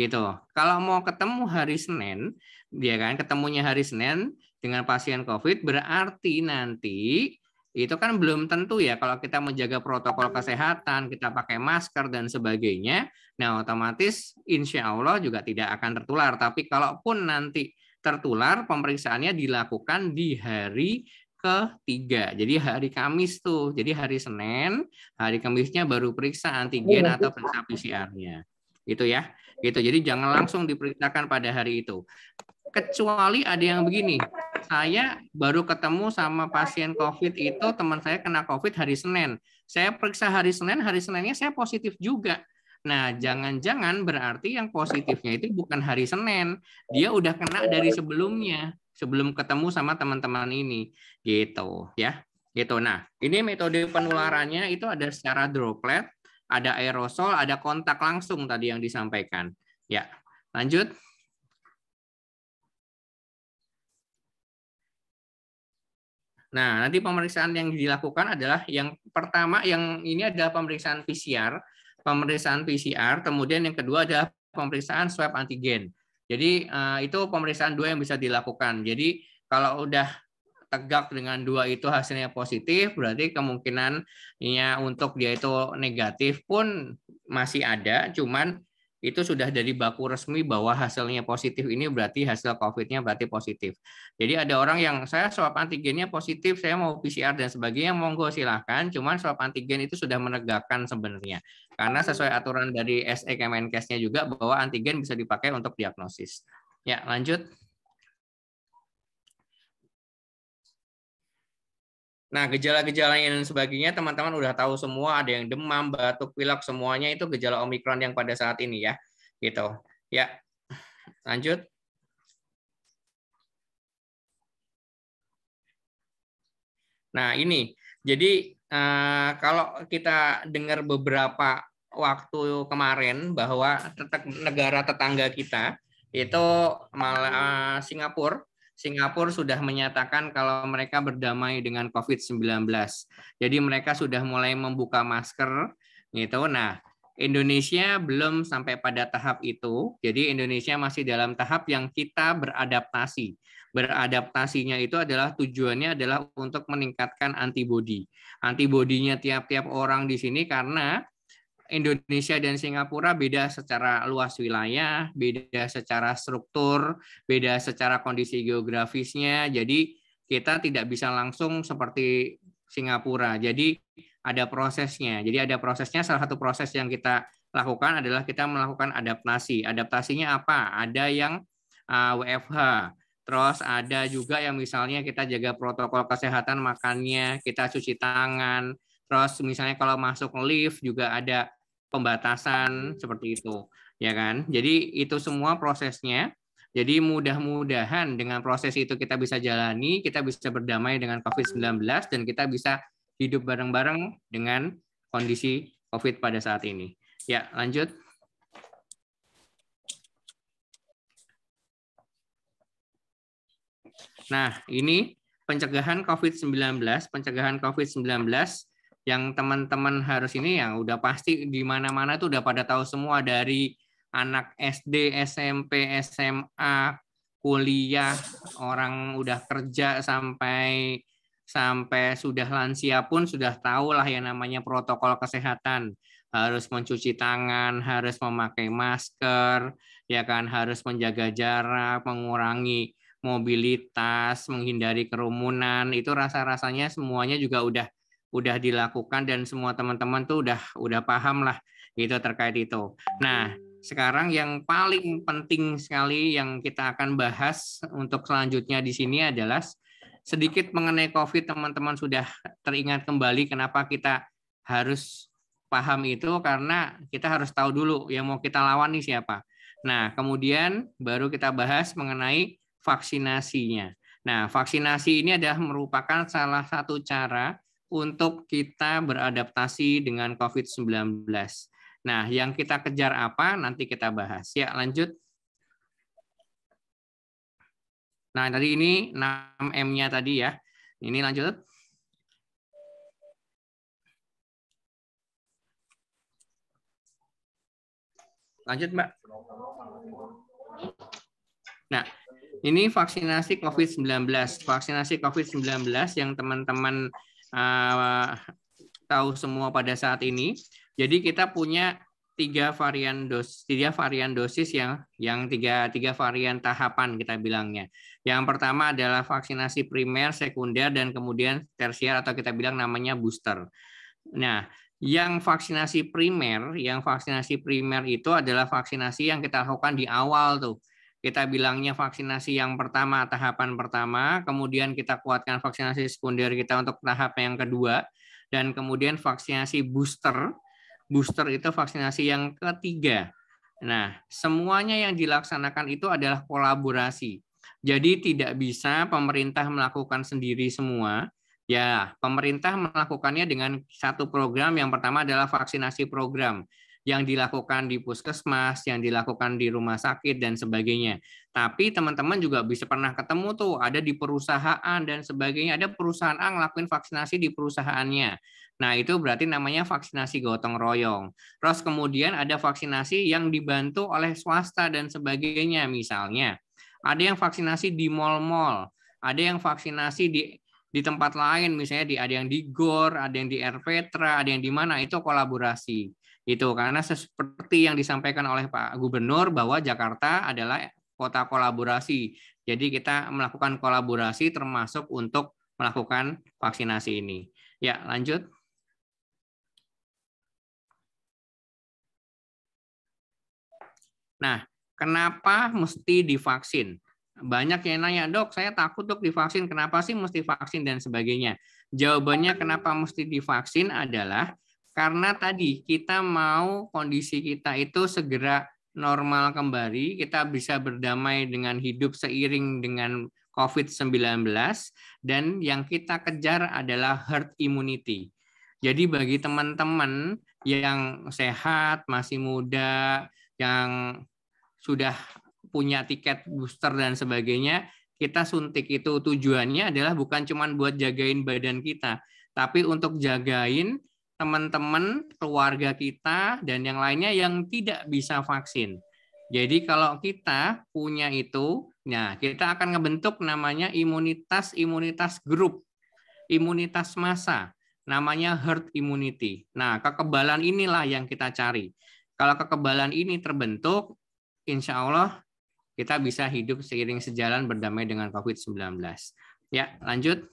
gitu. Kalau mau ketemu hari Senin, ya kan ketemunya hari Senin dengan pasien COVID berarti nanti itu kan belum tentu ya kalau kita menjaga protokol kesehatan, kita pakai masker dan sebagainya. Nah, otomatis insya Allah juga tidak akan tertular. Tapi kalaupun nanti tertular, pemeriksaannya dilakukan di hari ketiga. Jadi hari Kamis tuh. Jadi hari Senin, hari Kamisnya baru periksa antigen iya, atau periksa PCR-nya. Gitu ya. Gitu. Jadi jangan langsung diperintahkan pada hari itu. Kecuali ada yang begini, saya baru ketemu sama pasien COVID itu teman saya kena COVID hari Senin. Saya periksa hari Senin, hari Seninnya saya positif juga. Nah, jangan-jangan berarti yang positifnya itu bukan hari Senin. Dia udah kena dari sebelumnya, sebelum ketemu sama teman-teman ini. Gitu, ya. Gitu. Nah, ini metode penularannya itu ada secara droplet, ada aerosol, ada kontak langsung tadi yang disampaikan. Ya, lanjut. Nah, nanti pemeriksaan yang dilakukan adalah yang pertama yang ini adalah pemeriksaan PCR, pemeriksaan PCR, kemudian yang kedua adalah pemeriksaan swab antigen. Jadi eh, itu pemeriksaan dua yang bisa dilakukan. Jadi kalau udah tegak dengan dua itu hasilnya positif, berarti kemungkinannya untuk dia itu negatif pun masih ada, cuman itu sudah dari baku resmi bahwa hasilnya positif ini berarti hasil COVID-nya berarti positif. Jadi ada orang yang saya swab antigennya positif, saya mau PCR dan sebagainya, monggo silahkan. Cuman swab antigen itu sudah menegakkan sebenarnya. Karena sesuai aturan dari SE Kemenkesnya juga bahwa antigen bisa dipakai untuk diagnosis. Ya, lanjut. Nah, gejala-gejalanya dan sebagainya teman-teman udah tahu semua, ada yang demam, batuk, pilek, semuanya itu gejala Omikron yang pada saat ini ya. Gitu. Ya. Lanjut. Nah, ini. Jadi eh, kalau kita dengar beberapa waktu kemarin bahwa negara tetangga kita itu malah eh, Singapura Singapura sudah menyatakan kalau mereka berdamai dengan COVID-19. Jadi mereka sudah mulai membuka masker gitu. Nah, Indonesia belum sampai pada tahap itu. Jadi Indonesia masih dalam tahap yang kita beradaptasi. Beradaptasinya itu adalah tujuannya adalah untuk meningkatkan antibodi. Antibodinya tiap-tiap orang di sini karena Indonesia dan Singapura beda secara luas wilayah, beda secara struktur, beda secara kondisi geografisnya. Jadi kita tidak bisa langsung seperti Singapura. Jadi ada prosesnya. Jadi ada prosesnya. Salah satu proses yang kita lakukan adalah kita melakukan adaptasi. Adaptasinya apa? Ada yang WFH, ah, Terus ada juga yang misalnya kita jaga protokol kesehatan makannya, kita cuci tangan. Terus misalnya kalau masuk lift juga ada pembatasan hmm. seperti itu, ya kan? Jadi itu semua prosesnya. Jadi mudah-mudahan dengan proses itu kita bisa jalani, kita bisa berdamai dengan COVID-19 dan kita bisa hidup bareng-bareng dengan kondisi COVID pada saat ini. Ya, lanjut. Nah, ini pencegahan COVID-19, pencegahan COVID-19 yang teman-teman harus ini yang udah pasti di mana-mana tuh udah pada tahu semua dari anak SD, SMP, SMA, kuliah, orang udah kerja sampai sampai sudah lansia pun sudah tahu lah yang namanya protokol kesehatan harus mencuci tangan, harus memakai masker, ya kan harus menjaga jarak, mengurangi mobilitas, menghindari kerumunan. Itu rasa-rasanya semuanya juga udah udah dilakukan dan semua teman-teman tuh udah udah paham lah itu terkait itu. Nah, sekarang yang paling penting sekali yang kita akan bahas untuk selanjutnya di sini adalah sedikit mengenai COVID teman-teman sudah teringat kembali kenapa kita harus paham itu karena kita harus tahu dulu yang mau kita lawan nih siapa. Nah, kemudian baru kita bahas mengenai vaksinasinya. Nah, vaksinasi ini adalah merupakan salah satu cara untuk kita beradaptasi dengan COVID-19. Nah, yang kita kejar apa nanti kita bahas. Ya, lanjut. Nah, tadi ini 6M-nya tadi ya. Ini lanjut. Lanjut, Mbak. Nah, ini vaksinasi COVID-19. Vaksinasi COVID-19 yang teman-teman Eh, tahu semua pada saat ini. Jadi kita punya tiga varian dosis, tiga varian dosis yang yang tiga tiga varian tahapan kita bilangnya. Yang pertama adalah vaksinasi primer, sekunder, dan kemudian tersier atau kita bilang namanya booster. Nah, yang vaksinasi primer, yang vaksinasi primer itu adalah vaksinasi yang kita lakukan di awal tuh kita bilangnya vaksinasi yang pertama, tahapan pertama, kemudian kita kuatkan vaksinasi sekunder kita untuk tahap yang kedua, dan kemudian vaksinasi booster. Booster itu vaksinasi yang ketiga. Nah, semuanya yang dilaksanakan itu adalah kolaborasi. Jadi tidak bisa pemerintah melakukan sendiri semua. Ya, pemerintah melakukannya dengan satu program. Yang pertama adalah vaksinasi program yang dilakukan di puskesmas, yang dilakukan di rumah sakit dan sebagainya. Tapi teman-teman juga bisa pernah ketemu tuh ada di perusahaan dan sebagainya, ada perusahaan A ngelakuin vaksinasi di perusahaannya. Nah, itu berarti namanya vaksinasi gotong royong. Terus kemudian ada vaksinasi yang dibantu oleh swasta dan sebagainya misalnya. Ada yang vaksinasi di mall-mall, ada yang vaksinasi di di tempat lain misalnya di ada yang di GOR, ada yang di Air ada yang di mana itu kolaborasi. Itu karena seperti yang disampaikan oleh Pak Gubernur bahwa Jakarta adalah kota kolaborasi. Jadi kita melakukan kolaborasi termasuk untuk melakukan vaksinasi ini. Ya, lanjut. Nah, kenapa mesti divaksin? Banyak yang nanya, dok saya takut dok divaksin, kenapa sih mesti vaksin dan sebagainya. Jawabannya kenapa mesti divaksin adalah karena tadi kita mau kondisi kita itu segera normal kembali, kita bisa berdamai dengan hidup seiring dengan COVID-19 dan yang kita kejar adalah herd immunity. Jadi bagi teman-teman yang sehat, masih muda, yang sudah punya tiket booster dan sebagainya, kita suntik itu tujuannya adalah bukan cuma buat jagain badan kita, tapi untuk jagain teman-teman, keluarga kita, dan yang lainnya yang tidak bisa vaksin. Jadi kalau kita punya itu, nah kita akan ngebentuk namanya imunitas-imunitas grup, imunitas massa, namanya herd immunity. Nah, kekebalan inilah yang kita cari. Kalau kekebalan ini terbentuk, insya Allah kita bisa hidup seiring sejalan berdamai dengan COVID-19. Ya, lanjut.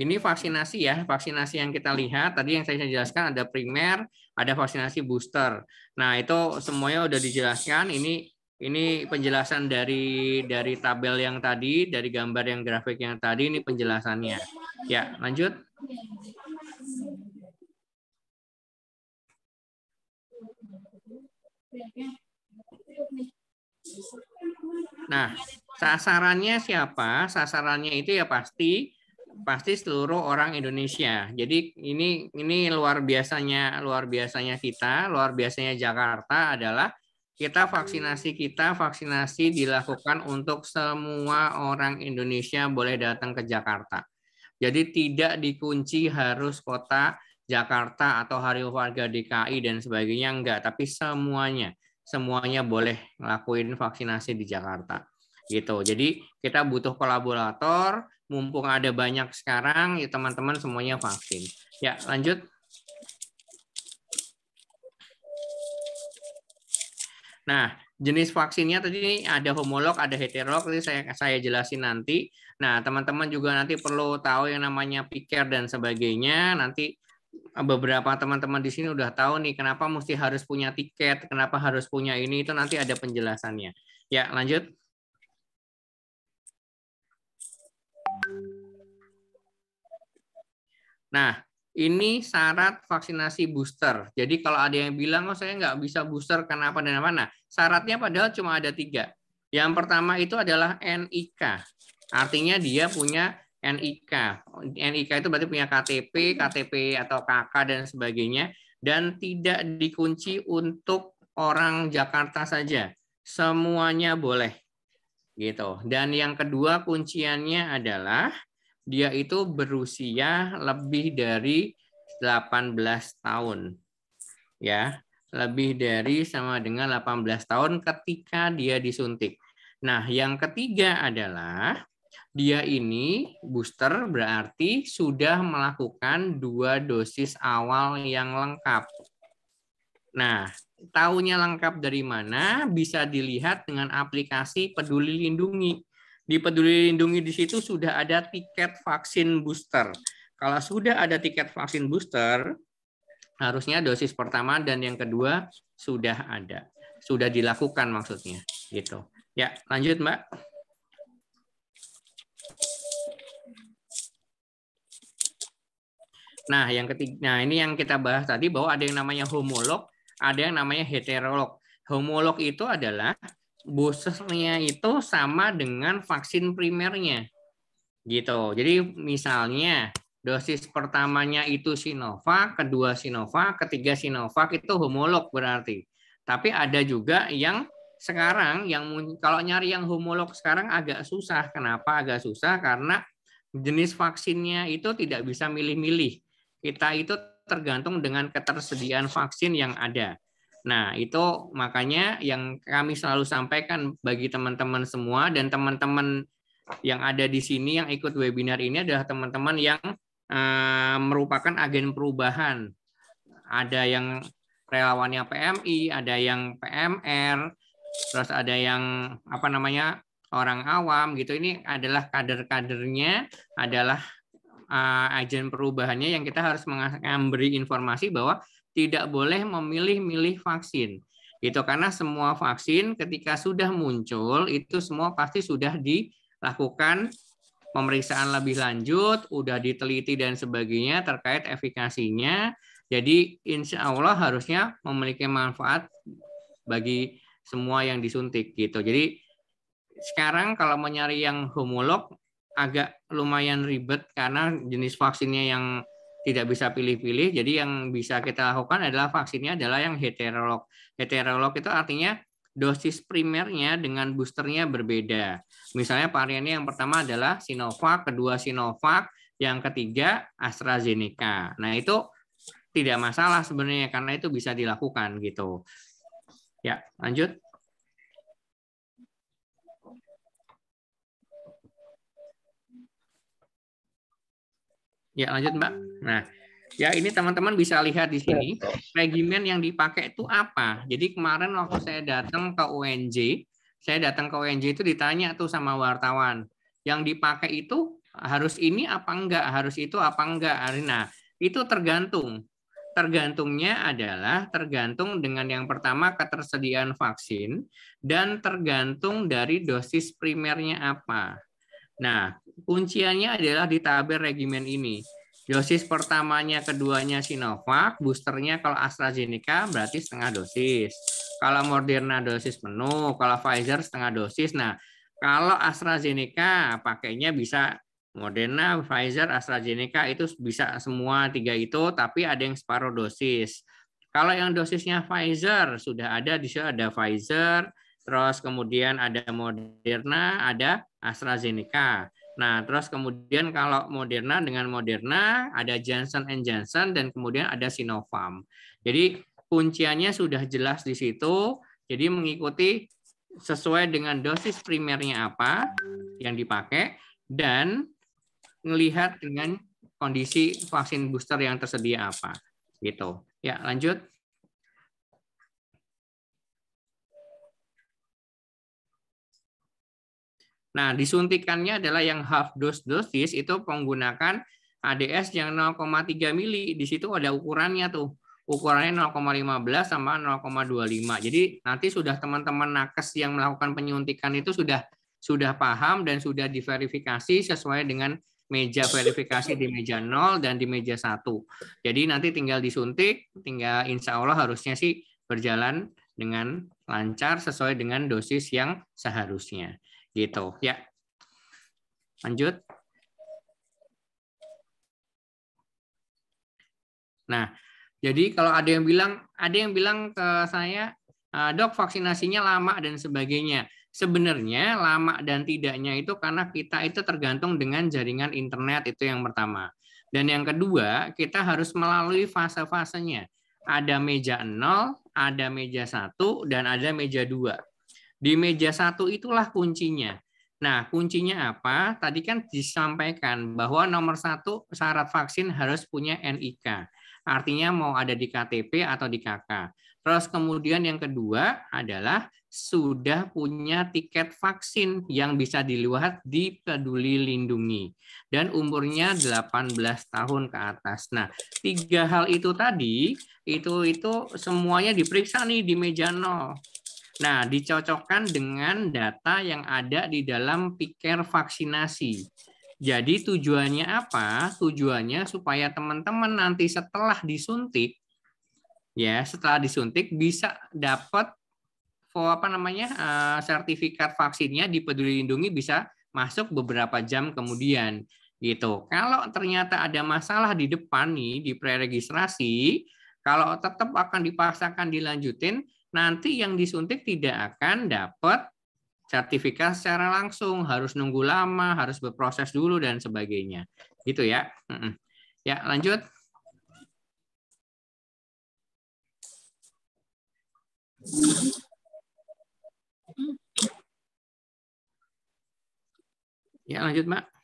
Ini vaksinasi ya, vaksinasi yang kita lihat tadi yang saya jelaskan ada primer, ada vaksinasi booster. Nah, itu semuanya udah dijelaskan. Ini ini penjelasan dari dari tabel yang tadi, dari gambar yang grafik yang tadi ini penjelasannya. Ya, lanjut. Nah, sasarannya siapa? Sasarannya itu ya pasti pasti seluruh orang Indonesia. Jadi ini ini luar biasanya luar biasanya kita, luar biasanya Jakarta adalah kita vaksinasi kita vaksinasi dilakukan untuk semua orang Indonesia boleh datang ke Jakarta. Jadi tidak dikunci harus kota Jakarta atau hari warga DKI dan sebagainya enggak, tapi semuanya semuanya boleh ngelakuin vaksinasi di Jakarta. Gitu. Jadi kita butuh kolaborator, mumpung ada banyak sekarang, ya teman-teman semuanya vaksin. Ya, lanjut. Nah, jenis vaksinnya tadi ada homolog, ada heterolog, ini saya saya jelasin nanti. Nah, teman-teman juga nanti perlu tahu yang namanya pikir dan sebagainya. Nanti beberapa teman-teman di sini udah tahu nih kenapa mesti harus punya tiket, kenapa harus punya ini itu nanti ada penjelasannya. Ya, lanjut. Nah, ini syarat vaksinasi booster. Jadi kalau ada yang bilang, oh saya nggak bisa booster karena apa dan apa, nah syaratnya padahal cuma ada tiga. Yang pertama itu adalah NIK. Artinya dia punya NIK. NIK itu berarti punya KTP, KTP atau KK dan sebagainya. Dan tidak dikunci untuk orang Jakarta saja. Semuanya boleh. gitu. Dan yang kedua kunciannya adalah dia itu berusia lebih dari 18 tahun. Ya, lebih dari sama dengan 18 tahun ketika dia disuntik. Nah, yang ketiga adalah dia ini booster berarti sudah melakukan dua dosis awal yang lengkap. Nah, tahunya lengkap dari mana bisa dilihat dengan aplikasi Peduli Lindungi. Di Peduli Lindungi di situ sudah ada tiket vaksin booster. Kalau sudah ada tiket vaksin booster, harusnya dosis pertama dan yang kedua sudah ada. Sudah dilakukan maksudnya, gitu. Ya, lanjut, Mbak. Nah, yang ketiga, nah ini yang kita bahas tadi bahwa ada yang namanya homolog, ada yang namanya heterolog. Homolog itu adalah boosternya itu sama dengan vaksin primernya. Gitu. Jadi misalnya dosis pertamanya itu Sinovac, kedua Sinovac, ketiga Sinovac itu homolog berarti. Tapi ada juga yang sekarang yang kalau nyari yang homolog sekarang agak susah. Kenapa agak susah? Karena jenis vaksinnya itu tidak bisa milih-milih. Kita itu tergantung dengan ketersediaan vaksin yang ada. Nah, itu makanya yang kami selalu sampaikan bagi teman-teman semua dan teman-teman yang ada di sini yang ikut webinar ini adalah teman-teman yang eh, merupakan agen perubahan. Ada yang relawannya PMI, ada yang PMR, terus ada yang apa namanya orang awam gitu. Ini adalah kader-kadernya adalah uh, agen perubahannya yang kita harus memberi informasi bahwa tidak boleh memilih-milih vaksin. Itu karena semua vaksin ketika sudah muncul itu semua pasti sudah dilakukan pemeriksaan lebih lanjut, sudah diteliti dan sebagainya terkait efikasinya. Jadi insya Allah harusnya memiliki manfaat bagi semua yang disuntik gitu. Jadi sekarang kalau mencari yang homolog agak lumayan ribet karena jenis vaksinnya yang tidak bisa pilih-pilih. Jadi yang bisa kita lakukan adalah vaksinnya adalah yang heterolog. Heterolog itu artinya dosis primernya dengan boosternya berbeda. Misalnya variannya yang pertama adalah Sinovac, kedua Sinovac, yang ketiga AstraZeneca. Nah itu tidak masalah sebenarnya karena itu bisa dilakukan gitu. Ya, lanjut. Ya, lanjut Mbak. Nah, ya ini teman-teman bisa lihat di sini ya. regimen yang dipakai itu apa. Jadi kemarin waktu saya datang ke UNJ, saya datang ke UNJ itu ditanya tuh sama wartawan, yang dipakai itu harus ini apa enggak, harus itu apa enggak. Arina. itu tergantung. Tergantungnya adalah tergantung dengan yang pertama ketersediaan vaksin dan tergantung dari dosis primernya apa. Nah, kunciannya adalah di tabel regimen ini. Dosis pertamanya, keduanya Sinovac, boosternya kalau AstraZeneca berarti setengah dosis. Kalau Moderna dosis penuh, kalau Pfizer setengah dosis. Nah, kalau AstraZeneca pakainya bisa Moderna, Pfizer, AstraZeneca itu bisa semua tiga itu, tapi ada yang separuh dosis. Kalau yang dosisnya Pfizer sudah ada di sini ada Pfizer, terus kemudian ada Moderna, ada AstraZeneca. Nah, terus kemudian kalau Moderna dengan Moderna, ada Johnson and Johnson dan kemudian ada Sinopharm. Jadi kunciannya sudah jelas di situ. Jadi mengikuti sesuai dengan dosis primernya apa yang dipakai dan melihat dengan kondisi vaksin booster yang tersedia apa. Gitu. Ya, lanjut. Nah, disuntikannya adalah yang half dose dosis itu menggunakan ADS yang 0,3 mili. Di situ ada ukurannya tuh. Ukurannya 0,15 sama 0,25. Jadi nanti sudah teman-teman nakes yang melakukan penyuntikan itu sudah sudah paham dan sudah diverifikasi sesuai dengan meja verifikasi di meja 0 dan di meja 1. Jadi nanti tinggal disuntik, tinggal insya Allah harusnya sih berjalan dengan lancar sesuai dengan dosis yang seharusnya. Gitu, ya. Lanjut. Nah, jadi kalau ada yang bilang ada yang bilang ke saya, eh, "Dok, vaksinasinya lama dan sebagainya." Sebenarnya lama dan tidaknya itu karena kita itu tergantung dengan jaringan internet itu yang pertama. Dan yang kedua, kita harus melalui fase-fasenya. Ada meja 0, ada meja satu dan ada meja 2. Di meja satu itulah kuncinya. Nah, kuncinya apa? Tadi kan disampaikan bahwa nomor satu syarat vaksin harus punya NIK. Artinya mau ada di KTP atau di KK. Terus kemudian yang kedua adalah sudah punya tiket vaksin yang bisa dilihat di peduli lindungi. Dan umurnya 18 tahun ke atas. Nah, tiga hal itu tadi, itu itu semuanya diperiksa nih di meja nol Nah, dicocokkan dengan data yang ada di dalam piker vaksinasi. Jadi tujuannya apa? Tujuannya supaya teman-teman nanti setelah disuntik, ya setelah disuntik bisa dapat apa namanya eh, sertifikat vaksinnya di Peduli Lindungi bisa masuk beberapa jam kemudian gitu. Kalau ternyata ada masalah di depan nih di pre registrasi kalau tetap akan dipaksakan dilanjutin, nanti yang disuntik tidak akan dapat sertifikat secara langsung, harus nunggu lama, harus berproses dulu dan sebagainya. Gitu ya. Ya, lanjut. Ya, lanjut, Mbak.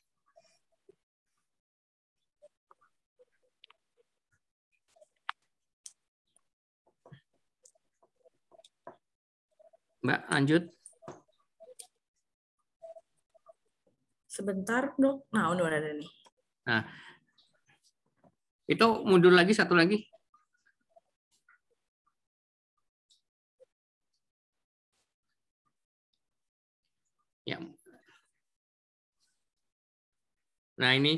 Mbak, lanjut. Sebentar, Dok. Nah, udah ada nih. Nah, itu mundur lagi satu lagi. Ya. Nah, ini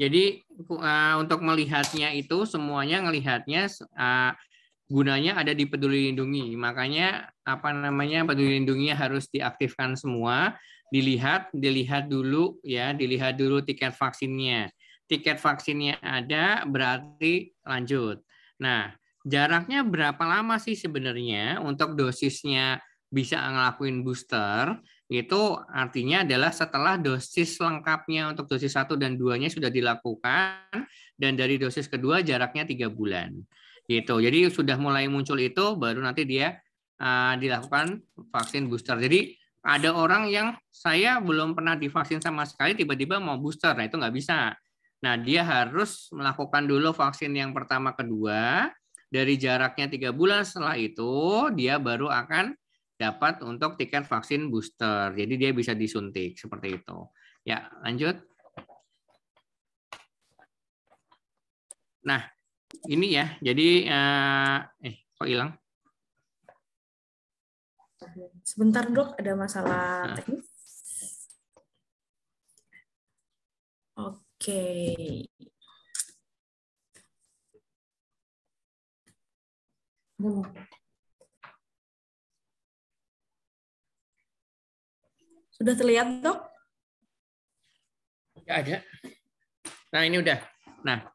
jadi eh, untuk melihatnya itu semuanya melihatnya eh, gunanya ada di peduli lindungi. Makanya apa namanya peduli lindungi harus diaktifkan semua, dilihat, dilihat dulu ya, dilihat dulu tiket vaksinnya. Tiket vaksinnya ada berarti lanjut. Nah, jaraknya berapa lama sih sebenarnya untuk dosisnya bisa ngelakuin booster? Itu artinya adalah setelah dosis lengkapnya untuk dosis satu dan 2-nya sudah dilakukan dan dari dosis kedua jaraknya tiga bulan gitu. Jadi sudah mulai muncul itu baru nanti dia uh, dilakukan vaksin booster. Jadi ada orang yang saya belum pernah divaksin sama sekali tiba-tiba mau booster, nah itu nggak bisa. Nah dia harus melakukan dulu vaksin yang pertama kedua dari jaraknya tiga bulan setelah itu dia baru akan dapat untuk tiket vaksin booster. Jadi dia bisa disuntik seperti itu. Ya lanjut. Nah ini ya. Jadi uh, eh kok hilang? Sebentar dok, ada masalah ah. teknis. Oke. Okay. Sudah terlihat dok? Ya ada. Nah ini udah. Nah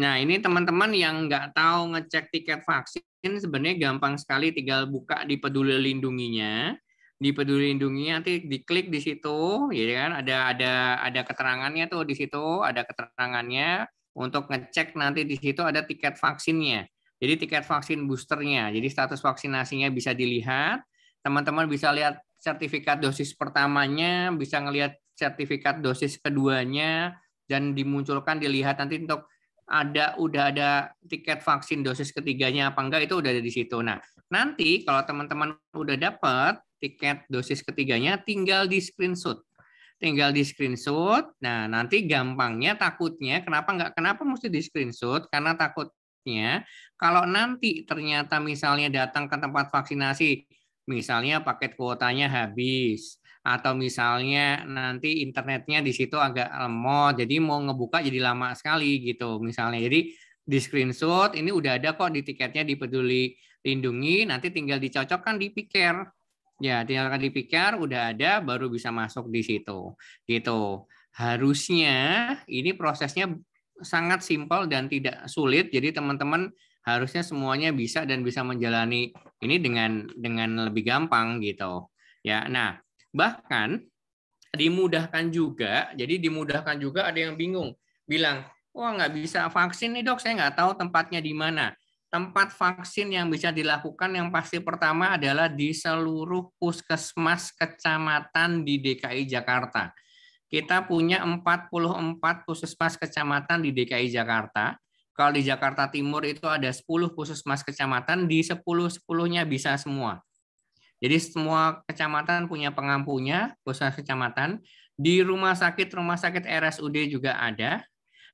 Nah, ini teman-teman yang nggak tahu ngecek tiket vaksin sebenarnya gampang sekali tinggal buka di Peduli Lindunginya. Di Peduli Lindunginya nanti diklik di situ, ya kan? Ada ada ada keterangannya tuh di situ, ada keterangannya untuk ngecek nanti di situ ada tiket vaksinnya. Jadi tiket vaksin boosternya. Jadi status vaksinasinya bisa dilihat. Teman-teman bisa lihat sertifikat dosis pertamanya, bisa ngelihat sertifikat dosis keduanya dan dimunculkan dilihat nanti untuk ada udah ada tiket vaksin dosis ketiganya apa enggak itu udah ada di situ. Nah, nanti kalau teman-teman udah dapat tiket dosis ketiganya tinggal di screenshot. Tinggal di screenshot. Nah, nanti gampangnya takutnya kenapa enggak kenapa mesti di screenshot? Karena takutnya kalau nanti ternyata misalnya datang ke tempat vaksinasi misalnya paket kuotanya habis atau misalnya nanti internetnya di situ agak lemot jadi mau ngebuka jadi lama sekali gitu misalnya jadi di screenshot ini udah ada kok di tiketnya di peduli lindungi nanti tinggal dicocokkan di picker ya tinggal di picker udah ada baru bisa masuk di situ gitu harusnya ini prosesnya sangat simpel dan tidak sulit jadi teman-teman harusnya semuanya bisa dan bisa menjalani ini dengan dengan lebih gampang gitu ya nah Bahkan dimudahkan juga, jadi dimudahkan juga ada yang bingung, bilang, wah nggak bisa vaksin nih dok, saya nggak tahu tempatnya di mana. Tempat vaksin yang bisa dilakukan yang pasti pertama adalah di seluruh puskesmas kecamatan di DKI Jakarta. Kita punya 44 puskesmas kecamatan di DKI Jakarta. Kalau di Jakarta Timur itu ada 10 puskesmas kecamatan, di 10-10-nya bisa semua jadi semua kecamatan punya pengampunya, pusat kecamatan. Di rumah sakit, rumah sakit RSUD juga ada.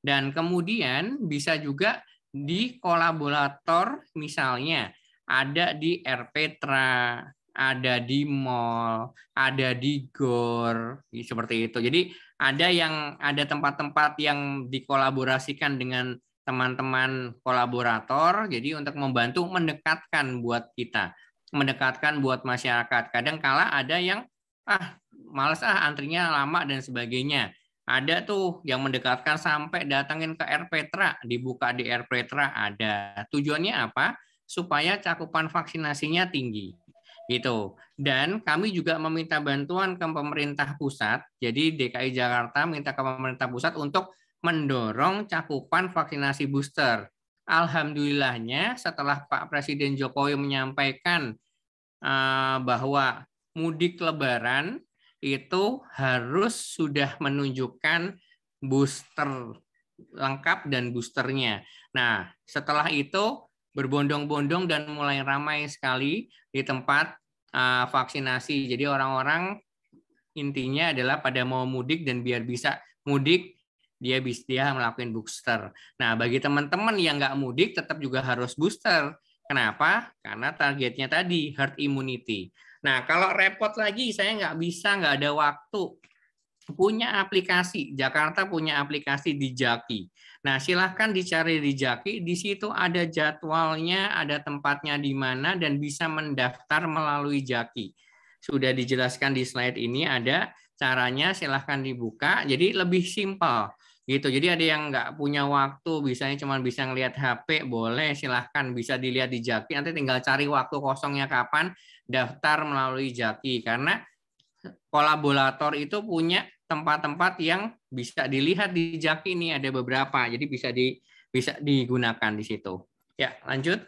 Dan kemudian bisa juga di kolaborator misalnya ada di RPTRA, ada di mall, ada di gor, seperti itu. Jadi ada yang ada tempat-tempat yang dikolaborasikan dengan teman-teman kolaborator, jadi untuk membantu mendekatkan buat kita mendekatkan buat masyarakat. Kadang kala ada yang ah males ah antrinya lama dan sebagainya. Ada tuh yang mendekatkan sampai datangin ke Air Petra, dibuka di Air Petra ada. Tujuannya apa? Supaya cakupan vaksinasinya tinggi. Gitu. Dan kami juga meminta bantuan ke pemerintah pusat. Jadi DKI Jakarta minta ke pemerintah pusat untuk mendorong cakupan vaksinasi booster alhamdulillahnya setelah Pak Presiden Jokowi menyampaikan eh, bahwa mudik lebaran itu harus sudah menunjukkan booster lengkap dan boosternya. Nah, setelah itu berbondong-bondong dan mulai ramai sekali di tempat eh, vaksinasi. Jadi orang-orang intinya adalah pada mau mudik dan biar bisa mudik dia bisa dia melakukan booster. Nah, bagi teman-teman yang nggak mudik tetap juga harus booster. Kenapa? Karena targetnya tadi herd immunity. Nah, kalau repot lagi saya nggak bisa, nggak ada waktu. Punya aplikasi, Jakarta punya aplikasi di Jaki. Nah, silahkan dicari di Jaki. Di situ ada jadwalnya, ada tempatnya di mana, dan bisa mendaftar melalui Jaki. Sudah dijelaskan di slide ini ada caranya silahkan dibuka. Jadi lebih simpel gitu. Jadi ada yang nggak punya waktu, bisanya cuma bisa ngelihat HP, boleh silahkan bisa dilihat di Jaki. Nanti tinggal cari waktu kosongnya kapan, daftar melalui Jaki karena kolaborator itu punya tempat-tempat yang bisa dilihat di Jaki ini ada beberapa. Jadi bisa di bisa digunakan di situ. Ya, lanjut.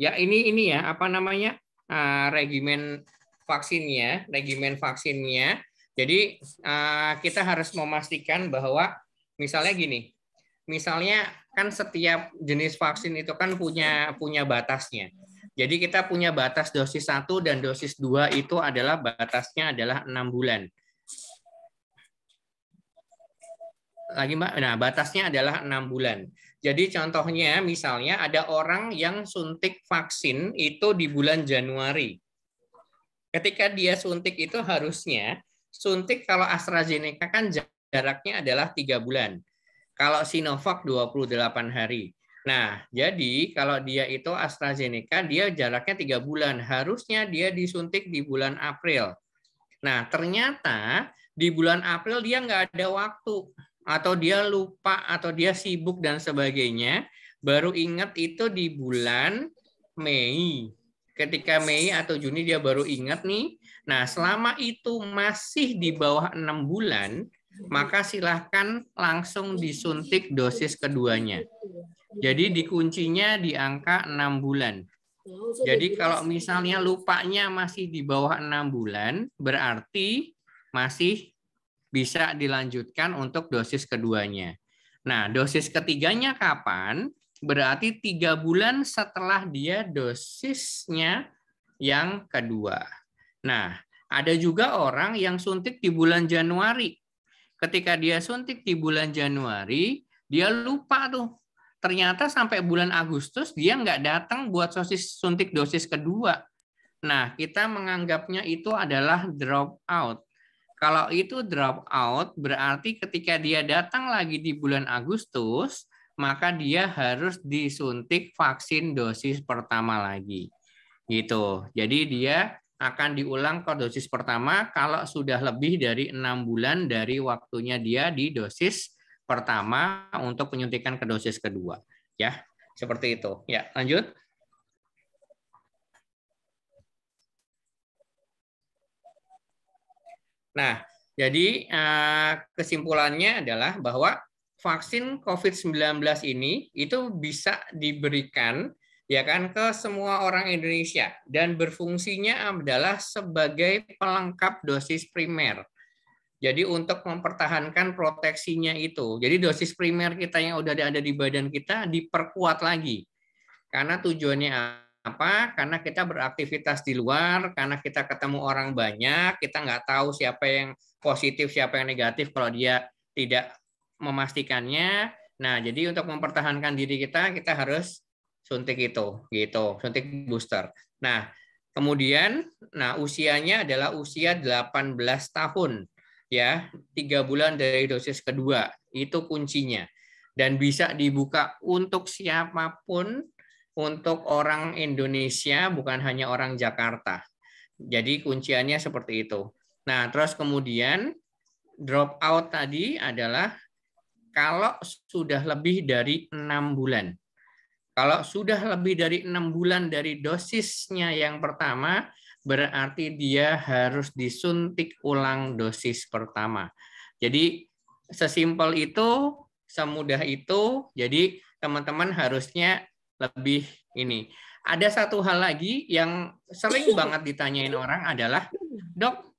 Ya ini ini ya apa namanya uh, regimen vaksinnya, regimen vaksinnya. Jadi uh, kita harus memastikan bahwa misalnya gini, misalnya kan setiap jenis vaksin itu kan punya punya batasnya. Jadi kita punya batas dosis 1 dan dosis 2 itu adalah batasnya adalah enam bulan. Lagi Mbak, nah batasnya adalah enam bulan. Jadi contohnya misalnya ada orang yang suntik vaksin itu di bulan Januari. Ketika dia suntik itu harusnya suntik kalau AstraZeneca kan jaraknya adalah tiga bulan. Kalau Sinovac 28 hari. Nah, jadi kalau dia itu AstraZeneca, dia jaraknya tiga bulan. Harusnya dia disuntik di bulan April. Nah, ternyata di bulan April dia nggak ada waktu atau dia lupa atau dia sibuk dan sebagainya baru ingat itu di bulan Mei ketika Mei atau Juni dia baru ingat nih nah selama itu masih di bawah enam bulan maka silahkan langsung disuntik dosis keduanya jadi dikuncinya di angka enam bulan jadi kalau misalnya lupanya masih di bawah enam bulan berarti masih bisa dilanjutkan untuk dosis keduanya. Nah, dosis ketiganya kapan? Berarti tiga bulan setelah dia dosisnya yang kedua. Nah, ada juga orang yang suntik di bulan Januari. Ketika dia suntik di bulan Januari, dia lupa tuh. Ternyata sampai bulan Agustus dia nggak datang buat sosis suntik dosis kedua. Nah, kita menganggapnya itu adalah drop out. Kalau itu drop out berarti ketika dia datang lagi di bulan Agustus, maka dia harus disuntik vaksin dosis pertama lagi. Gitu. Jadi dia akan diulang ke dosis pertama kalau sudah lebih dari enam bulan dari waktunya dia di dosis pertama untuk penyuntikan ke dosis kedua. Ya, seperti itu. Ya, lanjut. Nah, jadi eh, kesimpulannya adalah bahwa vaksin COVID-19 ini itu bisa diberikan ya kan ke semua orang Indonesia dan berfungsinya adalah sebagai pelengkap dosis primer. Jadi untuk mempertahankan proteksinya itu. Jadi dosis primer kita yang udah ada di badan kita diperkuat lagi. Karena tujuannya Kenapa? Karena kita beraktivitas di luar, karena kita ketemu orang banyak, kita nggak tahu siapa yang positif, siapa yang negatif kalau dia tidak memastikannya. Nah, jadi untuk mempertahankan diri kita, kita harus suntik itu, gitu, suntik booster. Nah, kemudian, nah usianya adalah usia 18 tahun, ya, tiga bulan dari dosis kedua, itu kuncinya. Dan bisa dibuka untuk siapapun untuk orang Indonesia bukan hanya orang Jakarta. Jadi kunciannya seperti itu. Nah, terus kemudian drop out tadi adalah kalau sudah lebih dari enam bulan. Kalau sudah lebih dari enam bulan dari dosisnya yang pertama, berarti dia harus disuntik ulang dosis pertama. Jadi sesimpel itu, semudah itu. Jadi teman-teman harusnya lebih ini. Ada satu hal lagi yang sering banget ditanyain orang adalah, dok,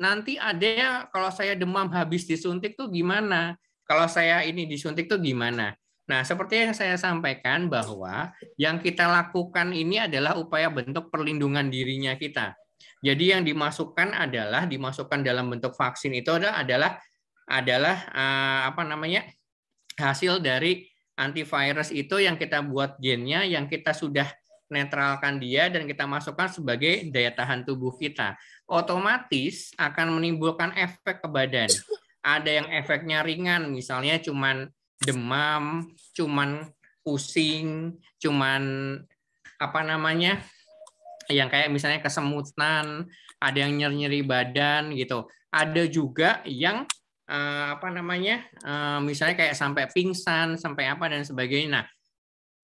nanti ada kalau saya demam habis disuntik tuh gimana? Kalau saya ini disuntik tuh gimana? Nah, seperti yang saya sampaikan bahwa yang kita lakukan ini adalah upaya bentuk perlindungan dirinya kita. Jadi yang dimasukkan adalah dimasukkan dalam bentuk vaksin itu adalah adalah eh, apa namanya hasil dari antivirus itu yang kita buat gennya yang kita sudah netralkan dia dan kita masukkan sebagai daya tahan tubuh kita. Otomatis akan menimbulkan efek ke badan. Ada yang efeknya ringan, misalnya cuman demam, cuman pusing, cuman apa namanya? yang kayak misalnya kesemutan, ada yang nyeri-nyeri badan gitu. Ada juga yang uh, apa namanya uh, misalnya kayak sampai pingsan sampai apa dan sebagainya nah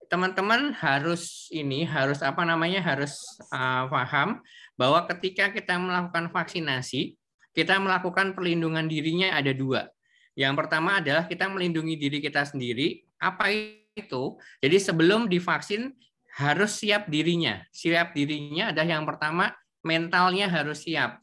teman-teman harus ini harus apa namanya harus uh, paham bahwa ketika kita melakukan vaksinasi kita melakukan perlindungan dirinya ada dua yang pertama adalah kita melindungi diri kita sendiri apa itu jadi sebelum divaksin harus siap dirinya siap dirinya ada yang pertama mentalnya harus siap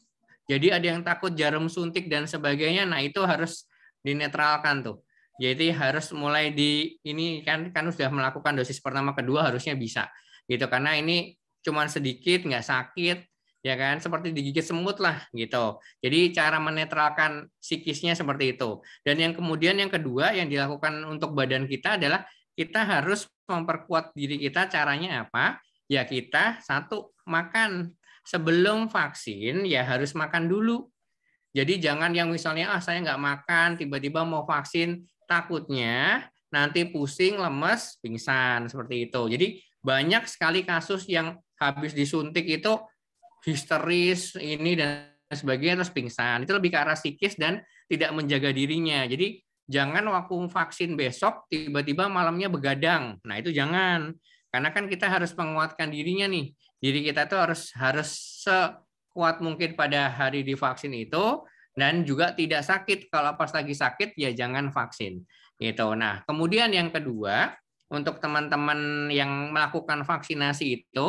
jadi ada yang takut jarum suntik dan sebagainya. Nah, itu harus dinetralkan tuh. Jadi harus mulai di ini kan kan sudah melakukan dosis pertama kedua harusnya bisa gitu karena ini cuman sedikit nggak sakit ya kan seperti digigit semut lah gitu. Jadi cara menetralkan psikisnya seperti itu. Dan yang kemudian yang kedua yang dilakukan untuk badan kita adalah kita harus memperkuat diri kita caranya apa? Ya kita satu makan sebelum vaksin ya harus makan dulu. Jadi jangan yang misalnya ah saya nggak makan tiba-tiba mau vaksin takutnya nanti pusing, lemes, pingsan seperti itu. Jadi banyak sekali kasus yang habis disuntik itu histeris ini dan sebagainya terus pingsan. Itu lebih ke arah psikis dan tidak menjaga dirinya. Jadi jangan waktu vaksin besok tiba-tiba malamnya begadang. Nah, itu jangan. Karena kan kita harus menguatkan dirinya nih. Jadi kita tuh harus harus sekuat mungkin pada hari divaksin itu dan juga tidak sakit. Kalau pas lagi sakit ya jangan vaksin. Gitu. Nah, kemudian yang kedua, untuk teman-teman yang melakukan vaksinasi itu,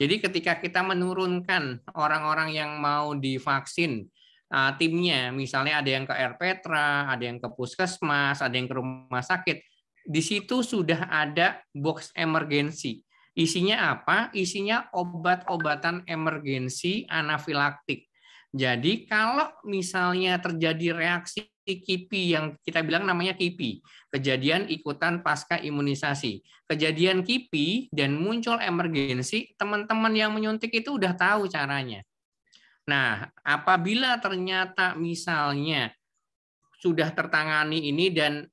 jadi ketika kita menurunkan orang-orang yang mau divaksin ah, timnya, misalnya ada yang ke Air Petra, ada yang ke puskesmas, ada yang ke rumah sakit, di situ sudah ada box emergency. Isinya apa? Isinya obat-obatan emergensi anafilaktik. Jadi kalau misalnya terjadi reaksi KIPI yang kita bilang namanya KIPI, kejadian ikutan pasca imunisasi. Kejadian KIPI dan muncul emergensi, teman-teman yang menyuntik itu udah tahu caranya. Nah, apabila ternyata misalnya sudah tertangani ini dan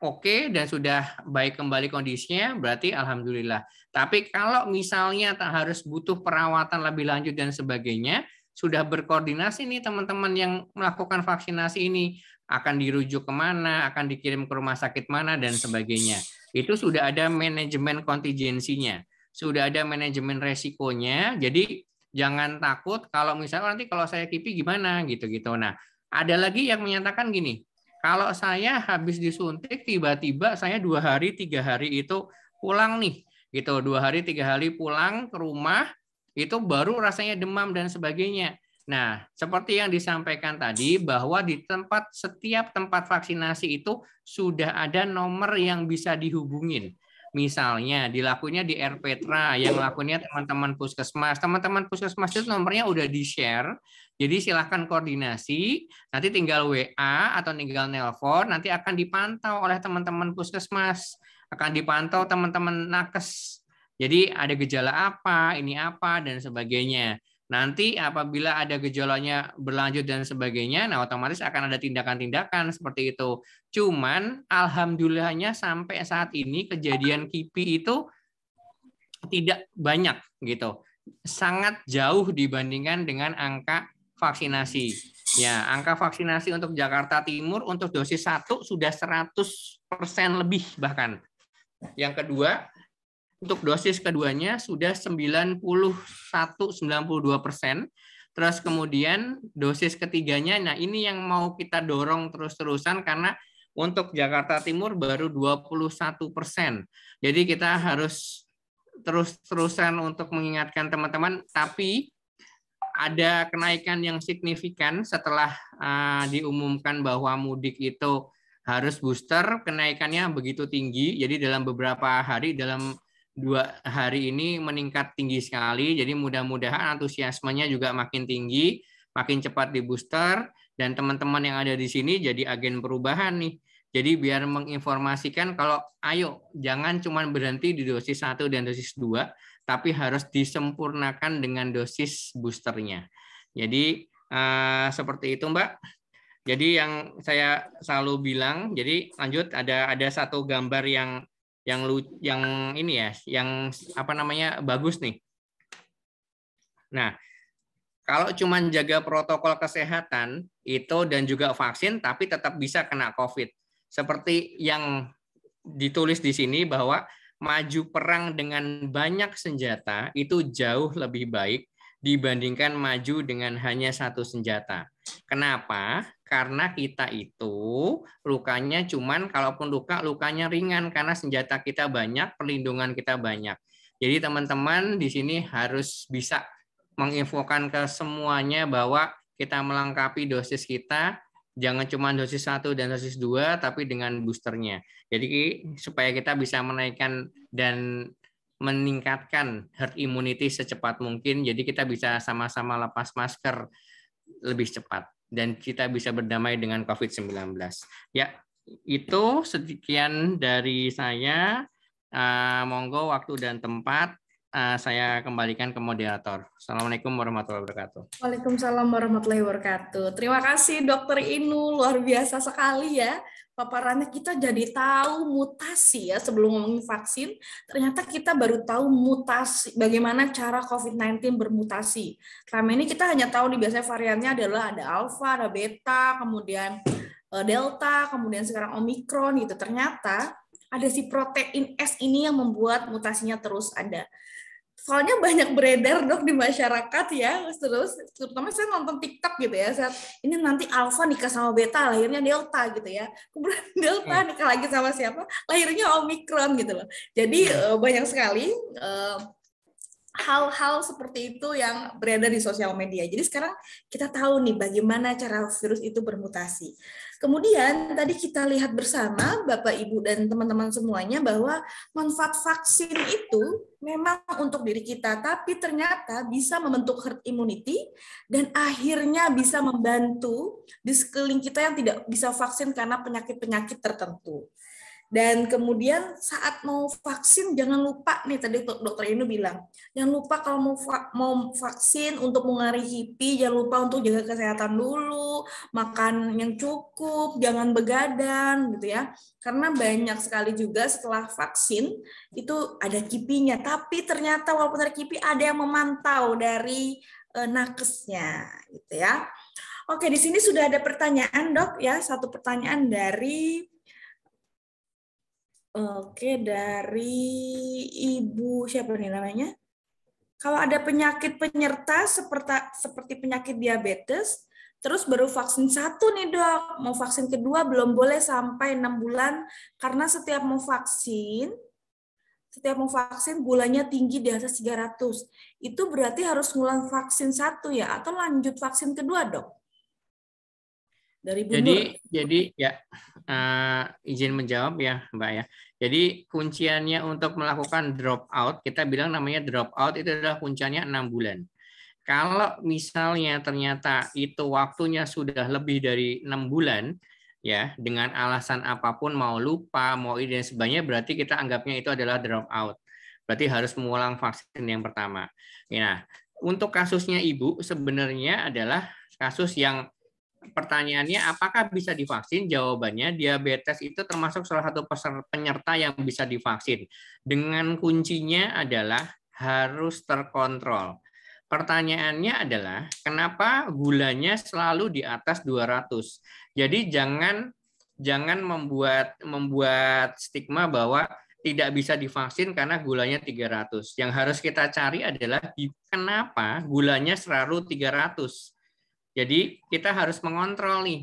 oke okay, dan sudah baik kembali kondisinya, berarti alhamdulillah. Tapi kalau misalnya tak harus butuh perawatan lebih lanjut dan sebagainya, sudah berkoordinasi nih teman-teman yang melakukan vaksinasi ini akan dirujuk kemana, akan dikirim ke rumah sakit mana dan sebagainya. Itu sudah ada manajemen kontingensinya, sudah ada manajemen resikonya. Jadi jangan takut kalau misalnya nanti kalau saya kipi gimana gitu-gitu. Nah, ada lagi yang menyatakan gini, kalau saya habis disuntik tiba-tiba saya dua hari tiga hari itu pulang nih gitu dua hari tiga hari pulang ke rumah itu baru rasanya demam dan sebagainya. Nah, seperti yang disampaikan tadi bahwa di tempat setiap tempat vaksinasi itu sudah ada nomor yang bisa dihubungin. Misalnya dilakunya di RPTRA, yang lakunya teman-teman puskesmas. Teman-teman puskesmas itu nomornya udah di-share, jadi silahkan koordinasi, nanti tinggal WA atau tinggal nelpon, nanti akan dipantau oleh teman-teman puskesmas, akan dipantau teman-teman nakes. Jadi ada gejala apa, ini apa, dan sebagainya. Nanti apabila ada gejalanya berlanjut dan sebagainya, nah otomatis akan ada tindakan-tindakan seperti itu. Cuman alhamdulillahnya sampai saat ini kejadian kipi itu tidak banyak gitu. Sangat jauh dibandingkan dengan angka vaksinasi. Ya, angka vaksinasi untuk Jakarta Timur untuk dosis satu sudah 100% lebih bahkan. Yang kedua, untuk dosis keduanya sudah 91 92 persen. Terus kemudian dosis ketiganya, nah ini yang mau kita dorong terus-terusan karena untuk Jakarta Timur baru 21 persen. Jadi kita harus terus-terusan untuk mengingatkan teman-teman, tapi ada kenaikan yang signifikan setelah uh, diumumkan bahwa mudik itu harus booster, kenaikannya begitu tinggi. Jadi dalam beberapa hari, dalam dua hari ini meningkat tinggi sekali. Jadi mudah-mudahan antusiasmenya juga makin tinggi, makin cepat di booster, dan teman-teman yang ada di sini jadi agen perubahan nih. Jadi biar menginformasikan kalau ayo jangan cuma berhenti di dosis 1 dan dosis 2, tapi harus disempurnakan dengan dosis boosternya. Jadi eh, seperti itu Mbak. Jadi yang saya selalu bilang, jadi lanjut ada ada satu gambar yang yang lu yang ini ya, yang apa namanya bagus nih. Nah, kalau cuma jaga protokol kesehatan itu dan juga vaksin tapi tetap bisa kena COVID. Seperti yang ditulis di sini bahwa maju perang dengan banyak senjata itu jauh lebih baik dibandingkan maju dengan hanya satu senjata. Kenapa? karena kita itu lukanya cuman kalaupun luka lukanya ringan karena senjata kita banyak, perlindungan kita banyak. Jadi teman-teman di sini harus bisa menginfokan ke semuanya bahwa kita melengkapi dosis kita jangan cuma dosis satu dan dosis dua, tapi dengan boosternya. Jadi supaya kita bisa menaikkan dan meningkatkan herd immunity secepat mungkin. Jadi kita bisa sama-sama lepas masker lebih cepat dan kita bisa berdamai dengan COVID-19. Ya, itu sekian dari saya. Uh, monggo waktu dan tempat ah, saya kembalikan ke moderator. Assalamualaikum warahmatullahi wabarakatuh. Waalaikumsalam warahmatullahi wabarakatuh. Terima kasih Dokter Inu, luar biasa sekali ya paparannya kita jadi tahu mutasi ya sebelum ngomongin vaksin ternyata kita baru tahu mutasi bagaimana cara COVID-19 bermutasi selama ini kita hanya tahu nih biasanya variannya adalah ada alfa ada beta kemudian eh, delta kemudian sekarang omikron gitu ternyata ada si protein S ini yang membuat mutasinya terus ada soalnya banyak beredar dok di masyarakat ya terus terutama saya nonton TikTok gitu ya saya ini nanti alpha nikah sama beta lahirnya delta gitu ya kemudian delta hmm. nikah lagi sama siapa lahirnya omikron gitu loh jadi hmm. eh, banyak sekali eh, hal-hal seperti itu yang beredar di sosial media. Jadi sekarang kita tahu nih bagaimana cara virus itu bermutasi. Kemudian tadi kita lihat bersama Bapak Ibu dan teman-teman semuanya bahwa manfaat vaksin itu memang untuk diri kita, tapi ternyata bisa membentuk herd immunity dan akhirnya bisa membantu di sekeliling kita yang tidak bisa vaksin karena penyakit-penyakit tertentu. Dan kemudian saat mau vaksin jangan lupa nih tadi dokter ini bilang, jangan lupa kalau mau va mau vaksin untuk mengari HIPI jangan lupa untuk jaga kesehatan dulu, makan yang cukup, jangan begadang gitu ya. Karena banyak sekali juga setelah vaksin itu ada kipinya, tapi ternyata walaupun ada kipi ada yang memantau dari e, nakesnya gitu ya. Oke, di sini sudah ada pertanyaan, Dok, ya. Satu pertanyaan dari Oke, dari Ibu siapa nih namanya? Kalau ada penyakit penyerta seperti seperti penyakit diabetes, terus baru vaksin satu nih dok, mau vaksin kedua belum boleh sampai enam bulan karena setiap mau vaksin setiap mau vaksin gulanya tinggi di atas 300. Itu berarti harus ngulang vaksin satu ya atau lanjut vaksin kedua dok? Dari Bu jadi Nur. jadi ya uh, izin menjawab ya, Mbak ya. Jadi kunciannya untuk melakukan drop out, kita bilang namanya drop out itu adalah kunciannya enam bulan. Kalau misalnya ternyata itu waktunya sudah lebih dari enam bulan, ya dengan alasan apapun mau lupa, mau ide dan berarti kita anggapnya itu adalah drop out. Berarti harus mengulang vaksin yang pertama. Ya, nah, untuk kasusnya ibu sebenarnya adalah kasus yang pertanyaannya apakah bisa divaksin? Jawabannya diabetes itu termasuk salah satu penyerta yang bisa divaksin. Dengan kuncinya adalah harus terkontrol. Pertanyaannya adalah kenapa gulanya selalu di atas 200? Jadi jangan jangan membuat membuat stigma bahwa tidak bisa divaksin karena gulanya 300. Yang harus kita cari adalah kenapa gulanya selalu 300 jadi kita harus mengontrol nih.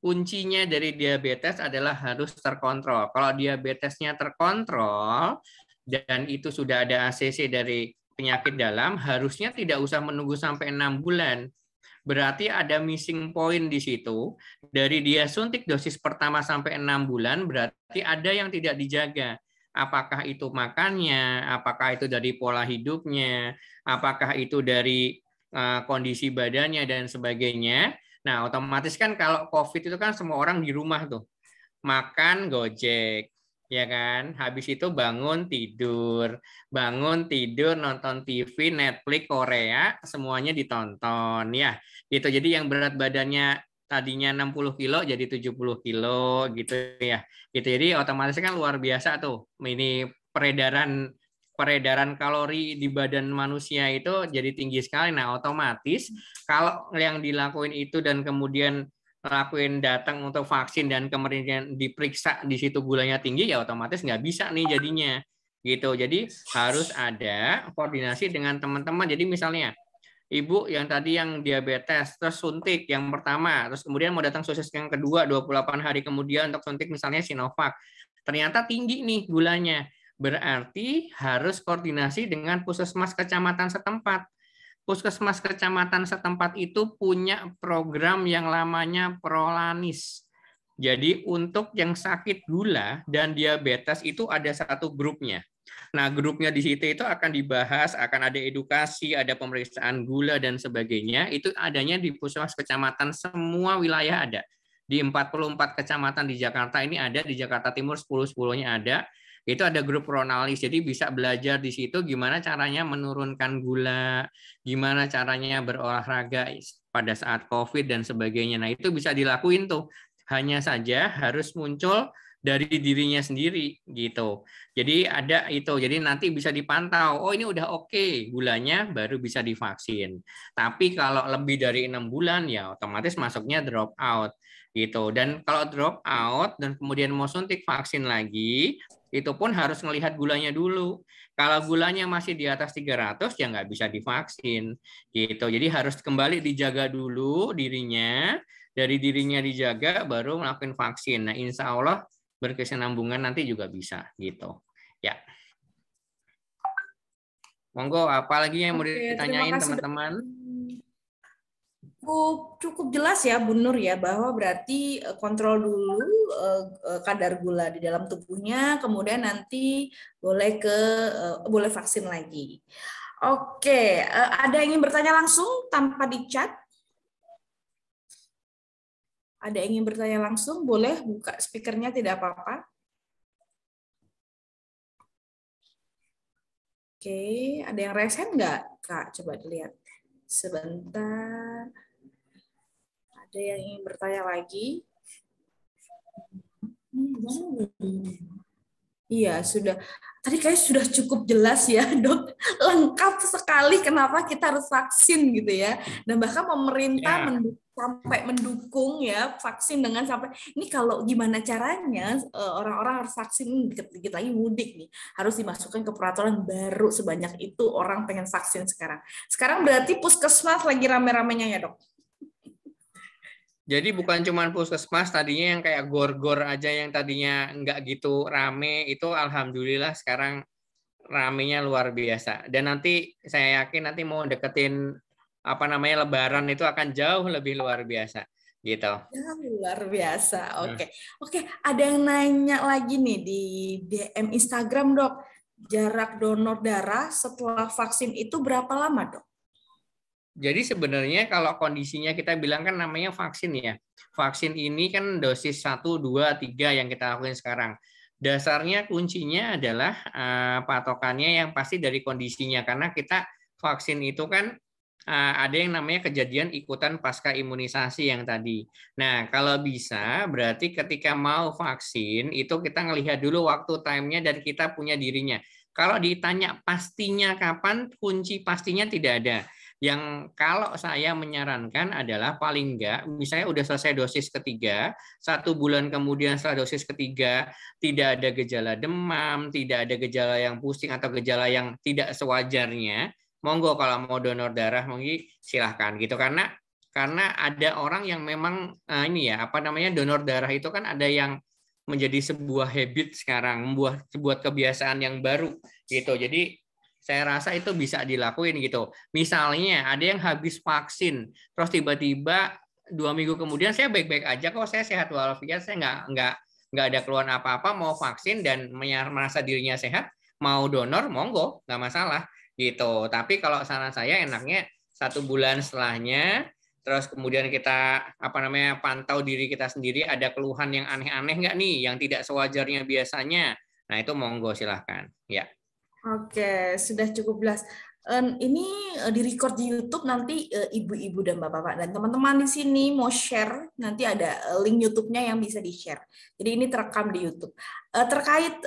Kuncinya dari diabetes adalah harus terkontrol. Kalau diabetesnya terkontrol dan itu sudah ada ACC dari penyakit dalam, harusnya tidak usah menunggu sampai enam bulan. Berarti ada missing point di situ. Dari dia suntik dosis pertama sampai enam bulan, berarti ada yang tidak dijaga apakah itu makannya, apakah itu dari pola hidupnya, apakah itu dari Eh, kondisi badannya dan sebagainya. Nah, otomatis kan kalau COVID itu kan semua orang di rumah tuh. Makan Gojek, ya kan? Habis itu bangun tidur, bangun tidur nonton TV, Netflix, Korea, semuanya ditonton ya. Gitu. Jadi yang berat badannya tadinya 60 kilo jadi 70 kilo gitu ya. Gitu. Jadi otomatis kan luar biasa tuh ini peredaran peredaran kalori di badan manusia itu jadi tinggi sekali. Nah, otomatis kalau yang dilakuin itu dan kemudian lakuin datang untuk vaksin dan kemudian diperiksa di situ gulanya tinggi ya otomatis nggak bisa nih jadinya gitu. Jadi harus ada koordinasi dengan teman-teman. Jadi misalnya ibu yang tadi yang diabetes terus suntik yang pertama, terus kemudian mau datang sosis yang kedua 28 hari kemudian untuk suntik misalnya Sinovac. Ternyata tinggi nih gulanya berarti harus koordinasi dengan puskesmas kecamatan setempat. Puskesmas kecamatan setempat itu punya program yang lamanya Prolanis. Jadi untuk yang sakit gula dan diabetes itu ada satu grupnya. Nah, grupnya di situ itu akan dibahas, akan ada edukasi, ada pemeriksaan gula dan sebagainya. Itu adanya di puskesmas kecamatan semua wilayah ada. Di 44 kecamatan di Jakarta ini ada, di Jakarta Timur 10-10-nya ada itu ada grup Ronalis, jadi bisa belajar di situ gimana caranya menurunkan gula, gimana caranya berolahraga pada saat COVID dan sebagainya. Nah itu bisa dilakuin tuh, hanya saja harus muncul dari dirinya sendiri gitu. Jadi ada itu. Jadi nanti bisa dipantau. Oh ini udah oke okay. gulanya baru bisa divaksin. Tapi kalau lebih dari enam bulan ya otomatis masuknya drop out gitu. Dan kalau drop out dan kemudian mau suntik vaksin lagi, itu pun harus melihat gulanya dulu. Kalau gulanya masih di atas 300 ya nggak bisa divaksin gitu. Jadi harus kembali dijaga dulu dirinya, dari dirinya dijaga baru melakukan vaksin. Nah, insya Allah berkesinambungan nanti juga bisa gitu. Ya. Monggo apalagi yang mau ditanyain teman-teman? cukup cukup jelas ya Bu Nur ya bahwa berarti eh, kontrol dulu eh, eh, kadar gula di dalam tubuhnya kemudian nanti boleh ke boleh vaksin lagi. Oke, ada yang ingin bertanya langsung tanpa di chat? Ada yang ingin bertanya langsung? Boleh buka speakernya tidak apa-apa. Oke, ada yang resen nggak, Kak? Coba dilihat. Sebentar. Ada yang ingin bertanya lagi? Iya, sudah. Tadi kayak sudah cukup jelas ya, dok. Lengkap sekali kenapa kita harus vaksin gitu ya. Dan bahkan pemerintah ya. mendukung sampai mendukung ya vaksin dengan sampai ini kalau gimana caranya eh, orang-orang harus vaksin dikit-dikit lagi mudik nih harus dimasukkan ke peraturan baru sebanyak itu orang pengen vaksin sekarang sekarang berarti puskesmas lagi rame-ramenya ya dok jadi bukan cuma puskesmas tadinya yang kayak gor-gor aja yang tadinya nggak gitu rame itu alhamdulillah sekarang ramenya luar biasa. Dan nanti saya yakin nanti mau deketin apa namanya lebaran itu akan jauh lebih luar biasa gitu. Ya, luar biasa. Nah. Oke. Okay. Oke, okay. ada yang nanya lagi nih di DM Instagram, Dok. Jarak donor darah setelah vaksin itu berapa lama, Dok? Jadi sebenarnya kalau kondisinya kita bilang kan namanya vaksin ya. Vaksin ini kan dosis 1, 2, 3 yang kita lakukan sekarang. Dasarnya kuncinya adalah eh, patokannya yang pasti dari kondisinya karena kita vaksin itu kan eh, ada yang namanya kejadian ikutan pasca imunisasi yang tadi. Nah, kalau bisa berarti ketika mau vaksin itu kita ngelihat dulu waktu timenya dan kita punya dirinya. Kalau ditanya pastinya kapan, kunci pastinya tidak ada. Yang kalau saya menyarankan adalah paling enggak, misalnya udah selesai dosis ketiga, satu bulan kemudian setelah dosis ketiga tidak ada gejala demam, tidak ada gejala yang pusing atau gejala yang tidak sewajarnya, monggo kalau mau donor darah mungkin silahkan gitu karena karena ada orang yang memang uh, ini ya apa namanya donor darah itu kan ada yang menjadi sebuah habit sekarang membuat sebuah kebiasaan yang baru gitu jadi saya rasa itu bisa dilakuin gitu. Misalnya ada yang habis vaksin, terus tiba-tiba dua minggu kemudian saya baik-baik aja kok, saya sehat walafiat, saya nggak nggak nggak ada keluhan apa-apa, mau vaksin dan merasa dirinya sehat, mau donor monggo, nggak masalah gitu. Tapi kalau saran saya enaknya satu bulan setelahnya, terus kemudian kita apa namanya pantau diri kita sendiri ada keluhan yang aneh-aneh nggak nih, yang tidak sewajarnya biasanya. Nah itu monggo silahkan, ya. Oke, sudah cukup jelas. ini eh, di record di YouTube nanti eh, ibu-ibu dan bapak-bapak dan teman-teman di sini mau share nanti ada eh, link YouTube-nya yang bisa di share. Jadi ini terekam di YouTube. terkait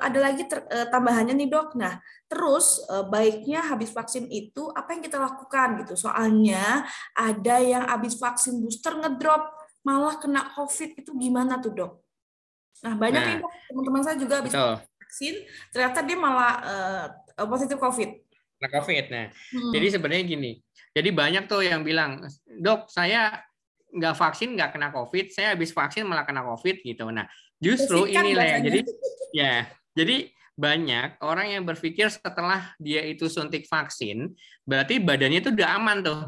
ada lagi tambahannya nih dok. Nah terus baiknya habis vaksin itu apa yang kita lakukan gitu? Soalnya ada yang habis vaksin booster ngedrop malah kena COVID itu gimana tuh dok? Nah banyak nah, teman-teman saya juga habis vaksin ternyata dia malah uh, positif COVID. Nah, COVID. Nah, hmm. jadi sebenarnya gini. Jadi banyak tuh yang bilang, dok saya nggak vaksin nggak kena COVID, saya habis vaksin malah kena COVID gitu. Nah, justru kan inilah ya. Jadi ya, jadi banyak orang yang berpikir setelah dia itu suntik vaksin, berarti badannya itu udah aman tuh.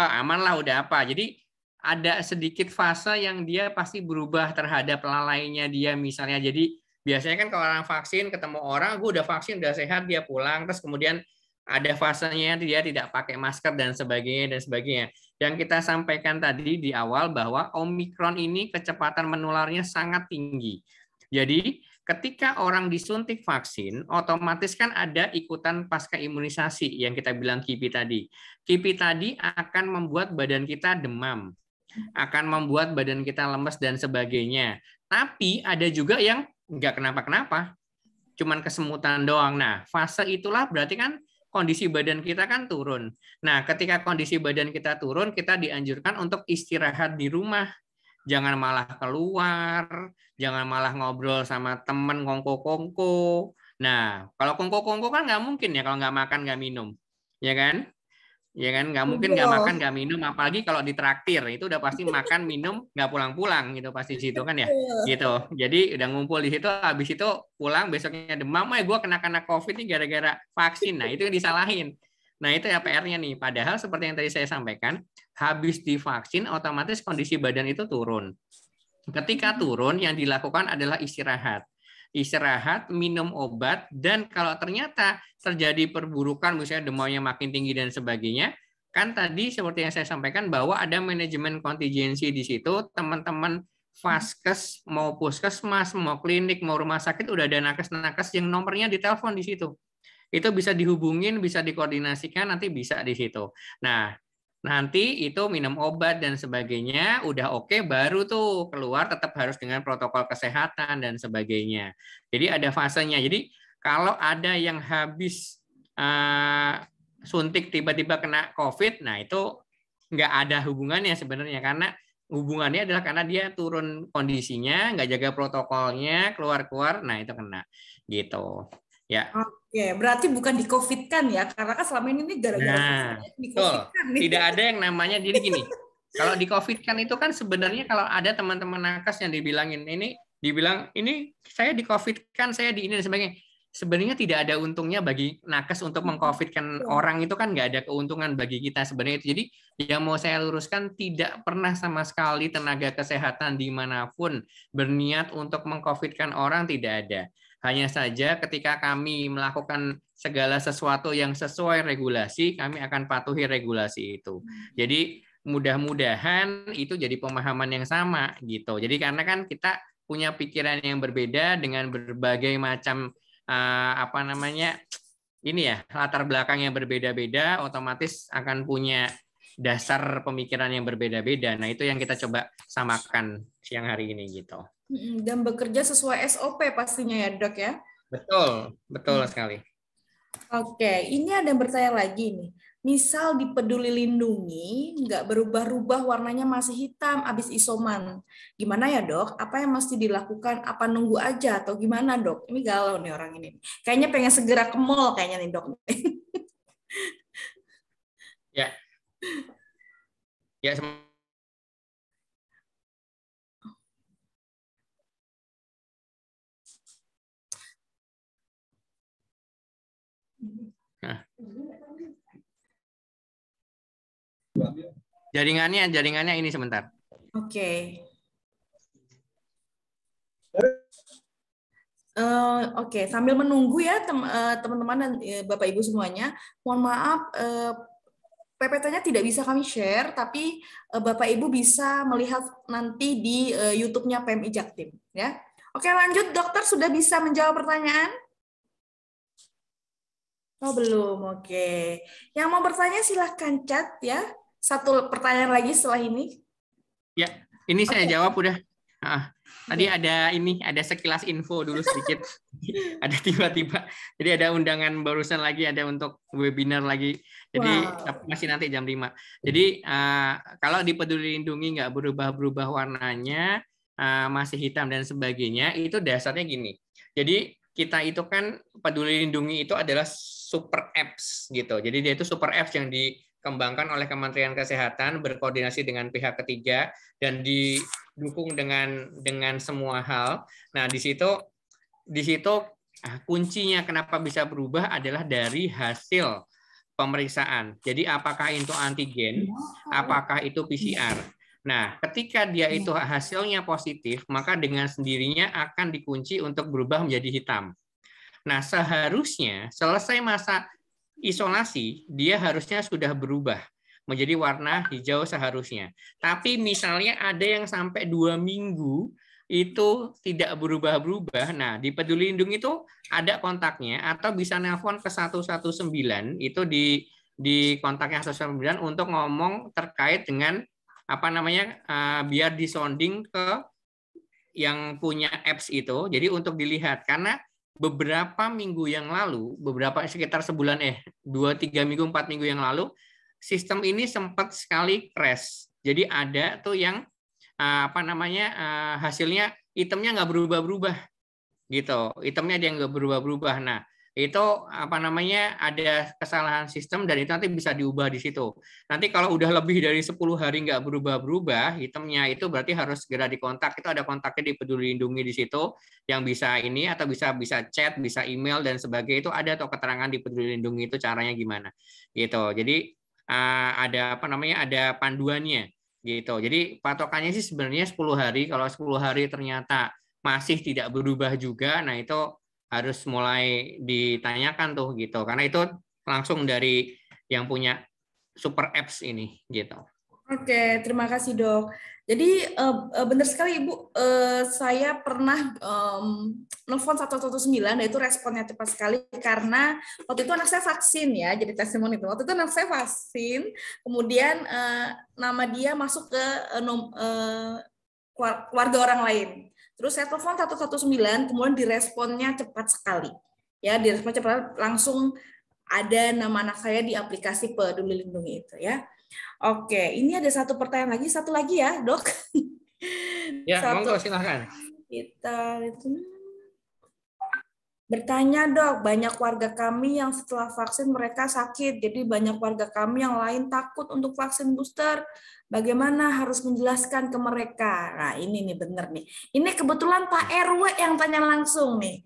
Oh, aman lah udah apa. Jadi ada sedikit fase yang dia pasti berubah terhadap lalainya dia misalnya. Jadi biasanya kan kalau orang vaksin ketemu orang gue udah vaksin udah sehat dia pulang terus kemudian ada fasenya dia tidak pakai masker dan sebagainya dan sebagainya yang kita sampaikan tadi di awal bahwa omikron ini kecepatan menularnya sangat tinggi jadi ketika orang disuntik vaksin, otomatis kan ada ikutan pasca imunisasi yang kita bilang KIPI tadi. KIPI tadi akan membuat badan kita demam, akan membuat badan kita lemes dan sebagainya. Tapi ada juga yang nggak kenapa-kenapa, cuman kesemutan doang. Nah, fase itulah berarti kan kondisi badan kita kan turun. Nah, ketika kondisi badan kita turun, kita dianjurkan untuk istirahat di rumah. Jangan malah keluar, jangan malah ngobrol sama temen kongko-kongko. Nah, kalau kongko-kongko kan nggak mungkin ya kalau nggak makan, nggak minum. Ya kan? ya kan nggak mungkin nggak iya. makan nggak minum apalagi kalau ditraktir itu udah pasti makan minum nggak pulang-pulang gitu pasti situ kan ya iya. gitu jadi udah ngumpul di situ habis itu pulang besoknya demam ya eh, gue kena kena covid nih gara-gara vaksin nah itu yang disalahin nah itu ya PR-nya nih padahal seperti yang tadi saya sampaikan habis divaksin otomatis kondisi badan itu turun ketika hmm. turun yang dilakukan adalah istirahat istirahat, minum obat, dan kalau ternyata terjadi perburukan, misalnya demamnya makin tinggi dan sebagainya, kan tadi seperti yang saya sampaikan bahwa ada manajemen kontingensi di situ, teman-teman faskes mau puskesmas mau klinik mau rumah sakit udah ada nakes-nakes yang nomornya ditelepon di situ itu bisa dihubungin bisa dikoordinasikan nanti bisa di situ nah Nanti itu minum obat dan sebagainya, udah oke okay, baru tuh keluar tetap harus dengan protokol kesehatan dan sebagainya. Jadi ada fasenya. Jadi kalau ada yang habis uh, suntik tiba-tiba kena COVID, nah itu nggak ada hubungannya sebenarnya karena hubungannya adalah karena dia turun kondisinya, nggak jaga protokolnya, keluar-keluar, nah itu kena gitu. Ya. Oke. Oh, Oke, iya, yeah, berarti bukan di covid kan ya? Karena kan selama ini gara-gara nah, di covid kan. Nih. Tidak ada yang namanya jadi gini. kalau di covid kan itu kan sebenarnya kalau ada teman-teman nakes yang dibilangin ini dibilang ini saya di covid kan saya di ini dan sebagainya. Sebenarnya tidak ada untungnya bagi nakes untuk hmm, mengcovidkan orang itu kan nggak ada keuntungan bagi kita sebenarnya itu. Jadi yang mau saya luruskan tidak pernah sama sekali tenaga kesehatan dimanapun berniat untuk mengcovidkan orang tidak ada hanya saja ketika kami melakukan segala sesuatu yang sesuai regulasi, kami akan patuhi regulasi itu. Hmm. Jadi mudah-mudahan itu jadi pemahaman yang sama gitu. Jadi karena kan kita punya pikiran yang berbeda dengan berbagai macam eh, apa namanya ini ya latar belakang yang berbeda-beda otomatis akan punya dasar pemikiran yang berbeda-beda. Nah, itu yang kita coba samakan siang hari ini gitu. Dan bekerja sesuai SOP pastinya ya dok ya. Betul, betul hmm. sekali. Oke, ini ada yang bertanya lagi nih. Misal di peduli lindungi, nggak berubah-ubah warnanya masih hitam abis isoman. Gimana ya dok? Apa yang masih dilakukan? Apa nunggu aja atau gimana dok? Ini galau nih orang ini. Kayaknya pengen segera ke mall kayaknya nih dok. ya. Ya, Jaringannya, jaringannya ini sebentar. Oke. Okay. Uh, eh, Oke, okay. sambil menunggu ya eh, teman-teman dan eh, bapak ibu semuanya, mohon maaf uh, PPT-nya tidak bisa kami share, tapi bapak ibu bisa melihat nanti di YouTube-nya PMI Jaktim. Ya, oke lanjut dokter sudah bisa menjawab pertanyaan? Oh belum, oke. Yang mau bertanya silahkan chat ya satu pertanyaan lagi setelah ini. Ya, ini okay. saya jawab udah. Ah, tadi ada ini, ada sekilas info dulu sedikit. ada tiba-tiba. Jadi ada undangan barusan lagi, ada untuk webinar lagi. Jadi wow. masih nanti jam 5. Jadi uh, kalau di peduli lindungi nggak berubah-berubah warnanya, uh, masih hitam dan sebagainya, itu dasarnya gini. Jadi kita itu kan peduli lindungi itu adalah super apps gitu. Jadi dia itu super apps yang di dikembangkan oleh Kementerian Kesehatan berkoordinasi dengan pihak ketiga dan didukung dengan dengan semua hal. Nah, di situ di situ ah, kuncinya kenapa bisa berubah adalah dari hasil pemeriksaan. Jadi apakah itu antigen, iya. apakah itu PCR. Nah, ketika dia itu iya. hasilnya positif, maka dengan sendirinya akan dikunci untuk berubah menjadi hitam. Nah, seharusnya selesai masa isolasi, dia harusnya sudah berubah menjadi warna hijau seharusnya. Tapi misalnya ada yang sampai dua minggu itu tidak berubah-berubah. Nah, di peduli lindung itu ada kontaknya atau bisa nelpon ke 119 itu di di kontaknya 119 untuk ngomong terkait dengan apa namanya eh, biar disonding ke yang punya apps itu. Jadi untuk dilihat karena beberapa minggu yang lalu, beberapa sekitar sebulan eh dua tiga minggu empat minggu yang lalu sistem ini sempat sekali crash. Jadi ada tuh yang ah, apa namanya ah, hasilnya itemnya nggak berubah-berubah gitu, itemnya dia nggak berubah-berubah. Nah itu apa namanya ada kesalahan sistem dan itu nanti bisa diubah di situ. Nanti kalau udah lebih dari 10 hari nggak berubah-berubah, hitamnya itu berarti harus segera dikontak. Itu ada kontaknya di Peduli Lindungi di situ yang bisa ini atau bisa bisa chat, bisa email dan sebagainya itu ada atau keterangan di Peduli Lindungi itu caranya gimana. Gitu. Jadi eh, ada apa namanya ada panduannya gitu. Jadi patokannya sih sebenarnya 10 hari. Kalau 10 hari ternyata masih tidak berubah juga, nah itu harus mulai ditanyakan tuh gitu karena itu langsung dari yang punya super apps ini gitu. Oke, terima kasih dok. Jadi eh, eh, benar sekali ibu, eh, saya pernah um, nelfon 119 dan itu responnya cepat sekali karena waktu itu anak saya vaksin ya, jadi testimoni itu. Waktu itu anak saya vaksin, kemudian uh, nama dia masuk ke uh, nom, uh, keluarga orang lain. Terus saya telepon 119, kemudian diresponnya cepat sekali. Ya, direspon cepat langsung ada nama anak saya di aplikasi Peduli Lindungi itu ya. Oke, ini ada satu pertanyaan lagi, satu lagi ya, Dok. Ya, satu. monggo silahkan. Kita itu Bertanya dok, banyak warga kami yang setelah vaksin mereka sakit, jadi banyak warga kami yang lain takut untuk vaksin booster. Bagaimana harus menjelaskan ke mereka? Nah ini nih bener nih. Ini kebetulan Pak RW yang tanya langsung nih.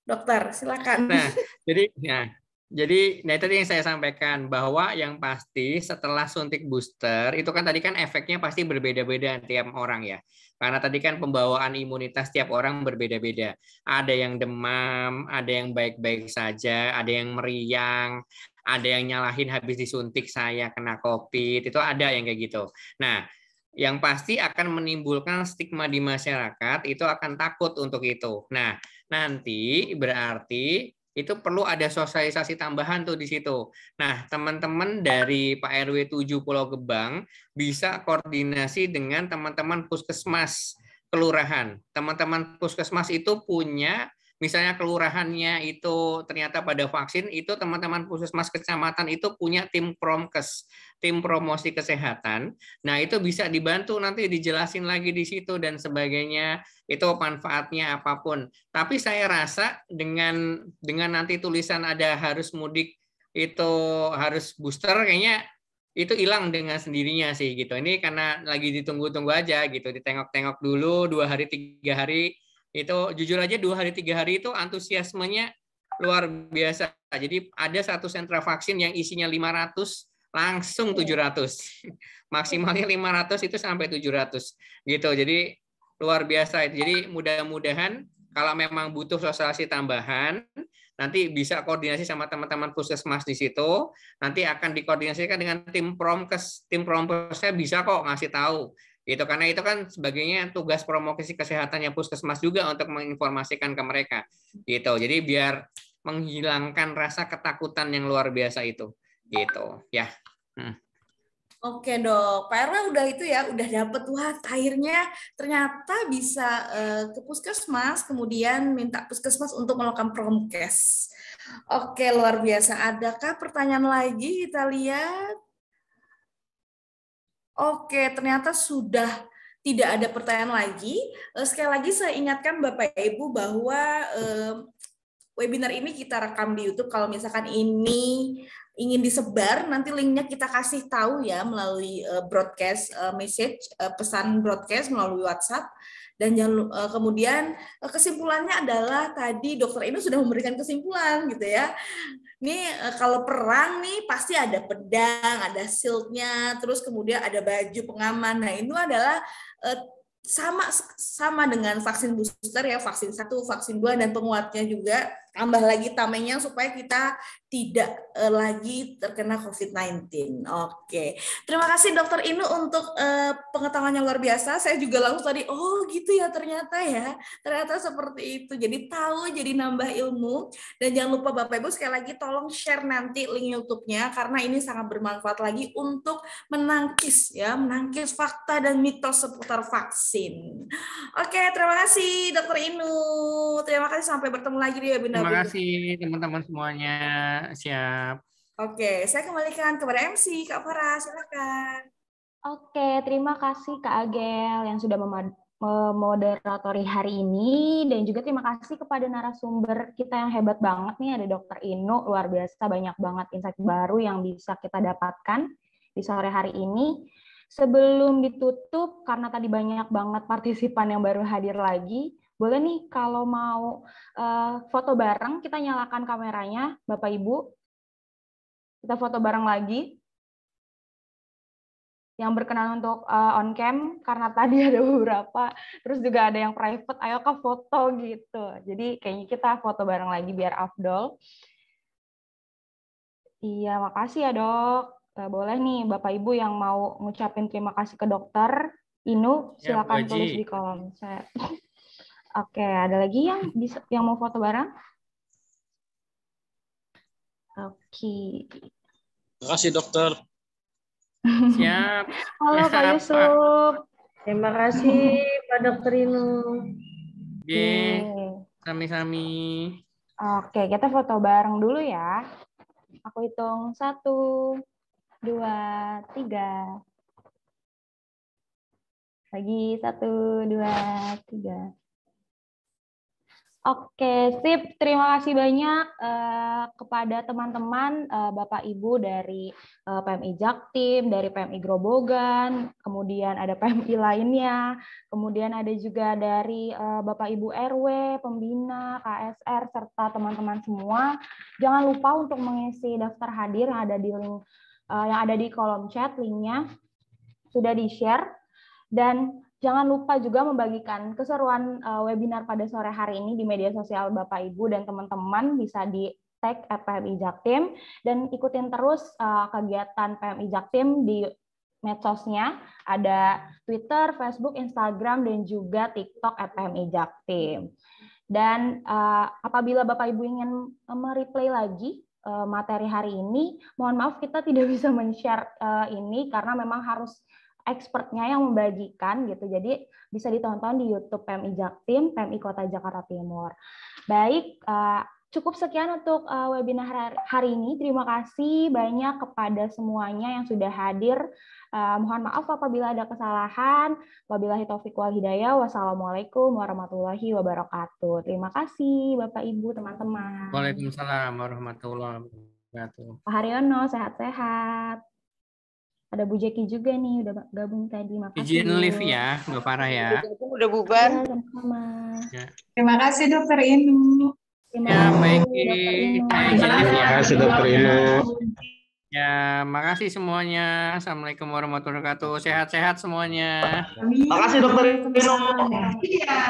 Dokter, silakan. Nah, jadi ya, jadi, nah itu yang saya sampaikan bahwa yang pasti setelah suntik booster itu kan tadi kan efeknya pasti berbeda-beda tiap orang ya. Karena tadi kan pembawaan imunitas tiap orang berbeda-beda. Ada yang demam, ada yang baik-baik saja, ada yang meriang, ada yang nyalahin habis disuntik saya kena COVID, itu ada yang kayak gitu. Nah, yang pasti akan menimbulkan stigma di masyarakat itu akan takut untuk itu. Nah, nanti berarti itu perlu ada sosialisasi tambahan tuh di situ. Nah, teman-teman dari Pak RW 7 Pulau Gebang bisa koordinasi dengan teman-teman puskesmas kelurahan. Teman-teman puskesmas itu punya misalnya kelurahannya itu ternyata pada vaksin itu teman-teman puskesmas kecamatan itu punya tim promkes tim promosi kesehatan nah itu bisa dibantu nanti dijelasin lagi di situ dan sebagainya itu manfaatnya apapun tapi saya rasa dengan dengan nanti tulisan ada harus mudik itu harus booster kayaknya itu hilang dengan sendirinya sih gitu ini karena lagi ditunggu-tunggu aja gitu ditengok-tengok dulu dua hari tiga hari itu jujur aja dua hari tiga hari itu antusiasmenya luar biasa. Jadi ada satu sentra vaksin yang isinya 500 langsung 700. Iya. Maksimalnya 500 itu sampai 700 gitu. Jadi luar biasa. Jadi mudah-mudahan kalau memang butuh sosialisasi tambahan, nanti bisa koordinasi sama teman-teman puskesmas di situ. Nanti akan dikoordinasikan dengan tim promkes. Tim promkesnya bisa kok ngasih tahu itu karena itu kan sebagainya tugas promosi kesehatannya puskesmas juga untuk menginformasikan ke mereka. Gitu. Jadi biar menghilangkan rasa ketakutan yang luar biasa itu. Gitu. Ya. Hmm. Oke dok, Pak udah itu ya, udah dapet wah akhirnya ternyata bisa uh, ke puskesmas, kemudian minta puskesmas untuk melakukan promkes. Oke luar biasa. Adakah pertanyaan lagi kita lihat? Oke, ternyata sudah tidak ada pertanyaan lagi. Eh, sekali lagi saya ingatkan Bapak Ibu bahwa eh, webinar ini kita rekam di YouTube. Kalau misalkan ini ingin disebar, nanti linknya kita kasih tahu ya melalui eh, broadcast message pesan broadcast melalui WhatsApp. Dan jangan, kemudian kesimpulannya adalah tadi Dokter ini sudah memberikan kesimpulan gitu ya. Ini eh, kalau perang nih pasti ada pedang, ada shieldnya, terus kemudian ada baju pengaman. Nah ini adalah eh, sama sama dengan vaksin booster ya vaksin satu, vaksin dua dan penguatnya juga tambah lagi tamengnya supaya kita tidak eh, lagi terkena COVID-19. Oke, terima kasih Dokter Inu untuk uh, eh, yang luar biasa. Saya juga langsung tadi, oh gitu ya ternyata ya, ternyata seperti itu. Jadi tahu, jadi nambah ilmu. Dan jangan lupa Bapak Ibu sekali lagi tolong share nanti link YouTube-nya karena ini sangat bermanfaat lagi untuk menangkis ya, menangkis fakta dan mitos seputar vaksin. Oke, terima kasih Dokter Inu. Terima kasih sampai bertemu lagi di webinar. Terima kasih teman-teman semuanya. Siap. Oke, saya kembalikan kepada MC Kak Farah, silakan. Oke, terima kasih Kak Agel yang sudah memoderatori hari ini dan juga terima kasih kepada narasumber kita yang hebat banget nih ada Dokter Inu luar biasa banyak banget insight baru yang bisa kita dapatkan di sore hari ini. Sebelum ditutup karena tadi banyak banget partisipan yang baru hadir lagi, boleh nih kalau mau uh, foto bareng kita nyalakan kameranya, Bapak Ibu. Kita foto bareng lagi. Yang berkenan untuk uh, on cam karena tadi ada beberapa, terus juga ada yang private, ayo ke foto gitu. Jadi kayaknya kita foto bareng lagi biar afdol. Iya, makasih ya, Dok. Eh, boleh nih Bapak Ibu yang mau ngucapin terima kasih ke dokter Inu, ya, silakan ya, tulis di kolom chat. Oke, ada lagi yang bisa yang mau foto bareng? Oke. Terima kasih dokter. Siap. Halo Pak Yusuf. Terima kasih Pak Dokter Inu. Oke. Sami-sami. Oke, kita foto bareng dulu ya. Aku hitung satu, dua, tiga. Lagi satu, dua, tiga. Oke, sip. Terima kasih banyak uh, kepada teman-teman uh, Bapak Ibu dari uh, eh, PMI Jaktim, dari PMI Grobogan, kemudian ada PMI lainnya, kemudian ada juga dari uh, Bapak Ibu RW, pembina, KSR serta teman-teman semua. Jangan lupa untuk mengisi daftar hadir yang ada di link uh, yang ada di kolom chat linknya sudah di share dan Jangan lupa juga membagikan keseruan uh, webinar pada sore hari ini di media sosial Bapak Ibu dan teman-teman bisa di tag PMI Jaktim dan ikutin terus uh, kegiatan PMI Jaktim di medsosnya ada Twitter, Facebook, Instagram dan juga TikTok PMI Jaktim. Dan uh, apabila Bapak Ibu ingin mereplay lagi materi hari ini. Mohon maaf kita tidak bisa men-share uh, ini karena memang harus expertnya yang membagikan gitu. Jadi bisa ditonton di YouTube PMI Jaktim, PMI Kota Jakarta Timur. Baik, eh, cukup sekian untuk eh, webinar hari ini. Terima kasih banyak kepada semuanya yang sudah hadir. Eh, mohon maaf apabila ada kesalahan. Wabillahi taufiq wal hidayah. Wassalamualaikum warahmatullahi wabarakatuh. Terima kasih Bapak Ibu, teman-teman. Waalaikumsalam warahmatullahi wabarakatuh. Pak Haryono, sehat-sehat. Ada Bu Jeki juga nih udah gabung tadi. Makasih. Izin live ya, nggak parah ya. Iya, udah bubar. Iya, ya, sama Terima kasih Dokter Inu. Terima ya, baik. Terima kasih Dokter Inu. Ya, makasih semuanya. Assalamualaikum warahmatullahi wabarakatuh. Sehat-sehat semuanya. Amin. Makasih Dokter Inu. Iya.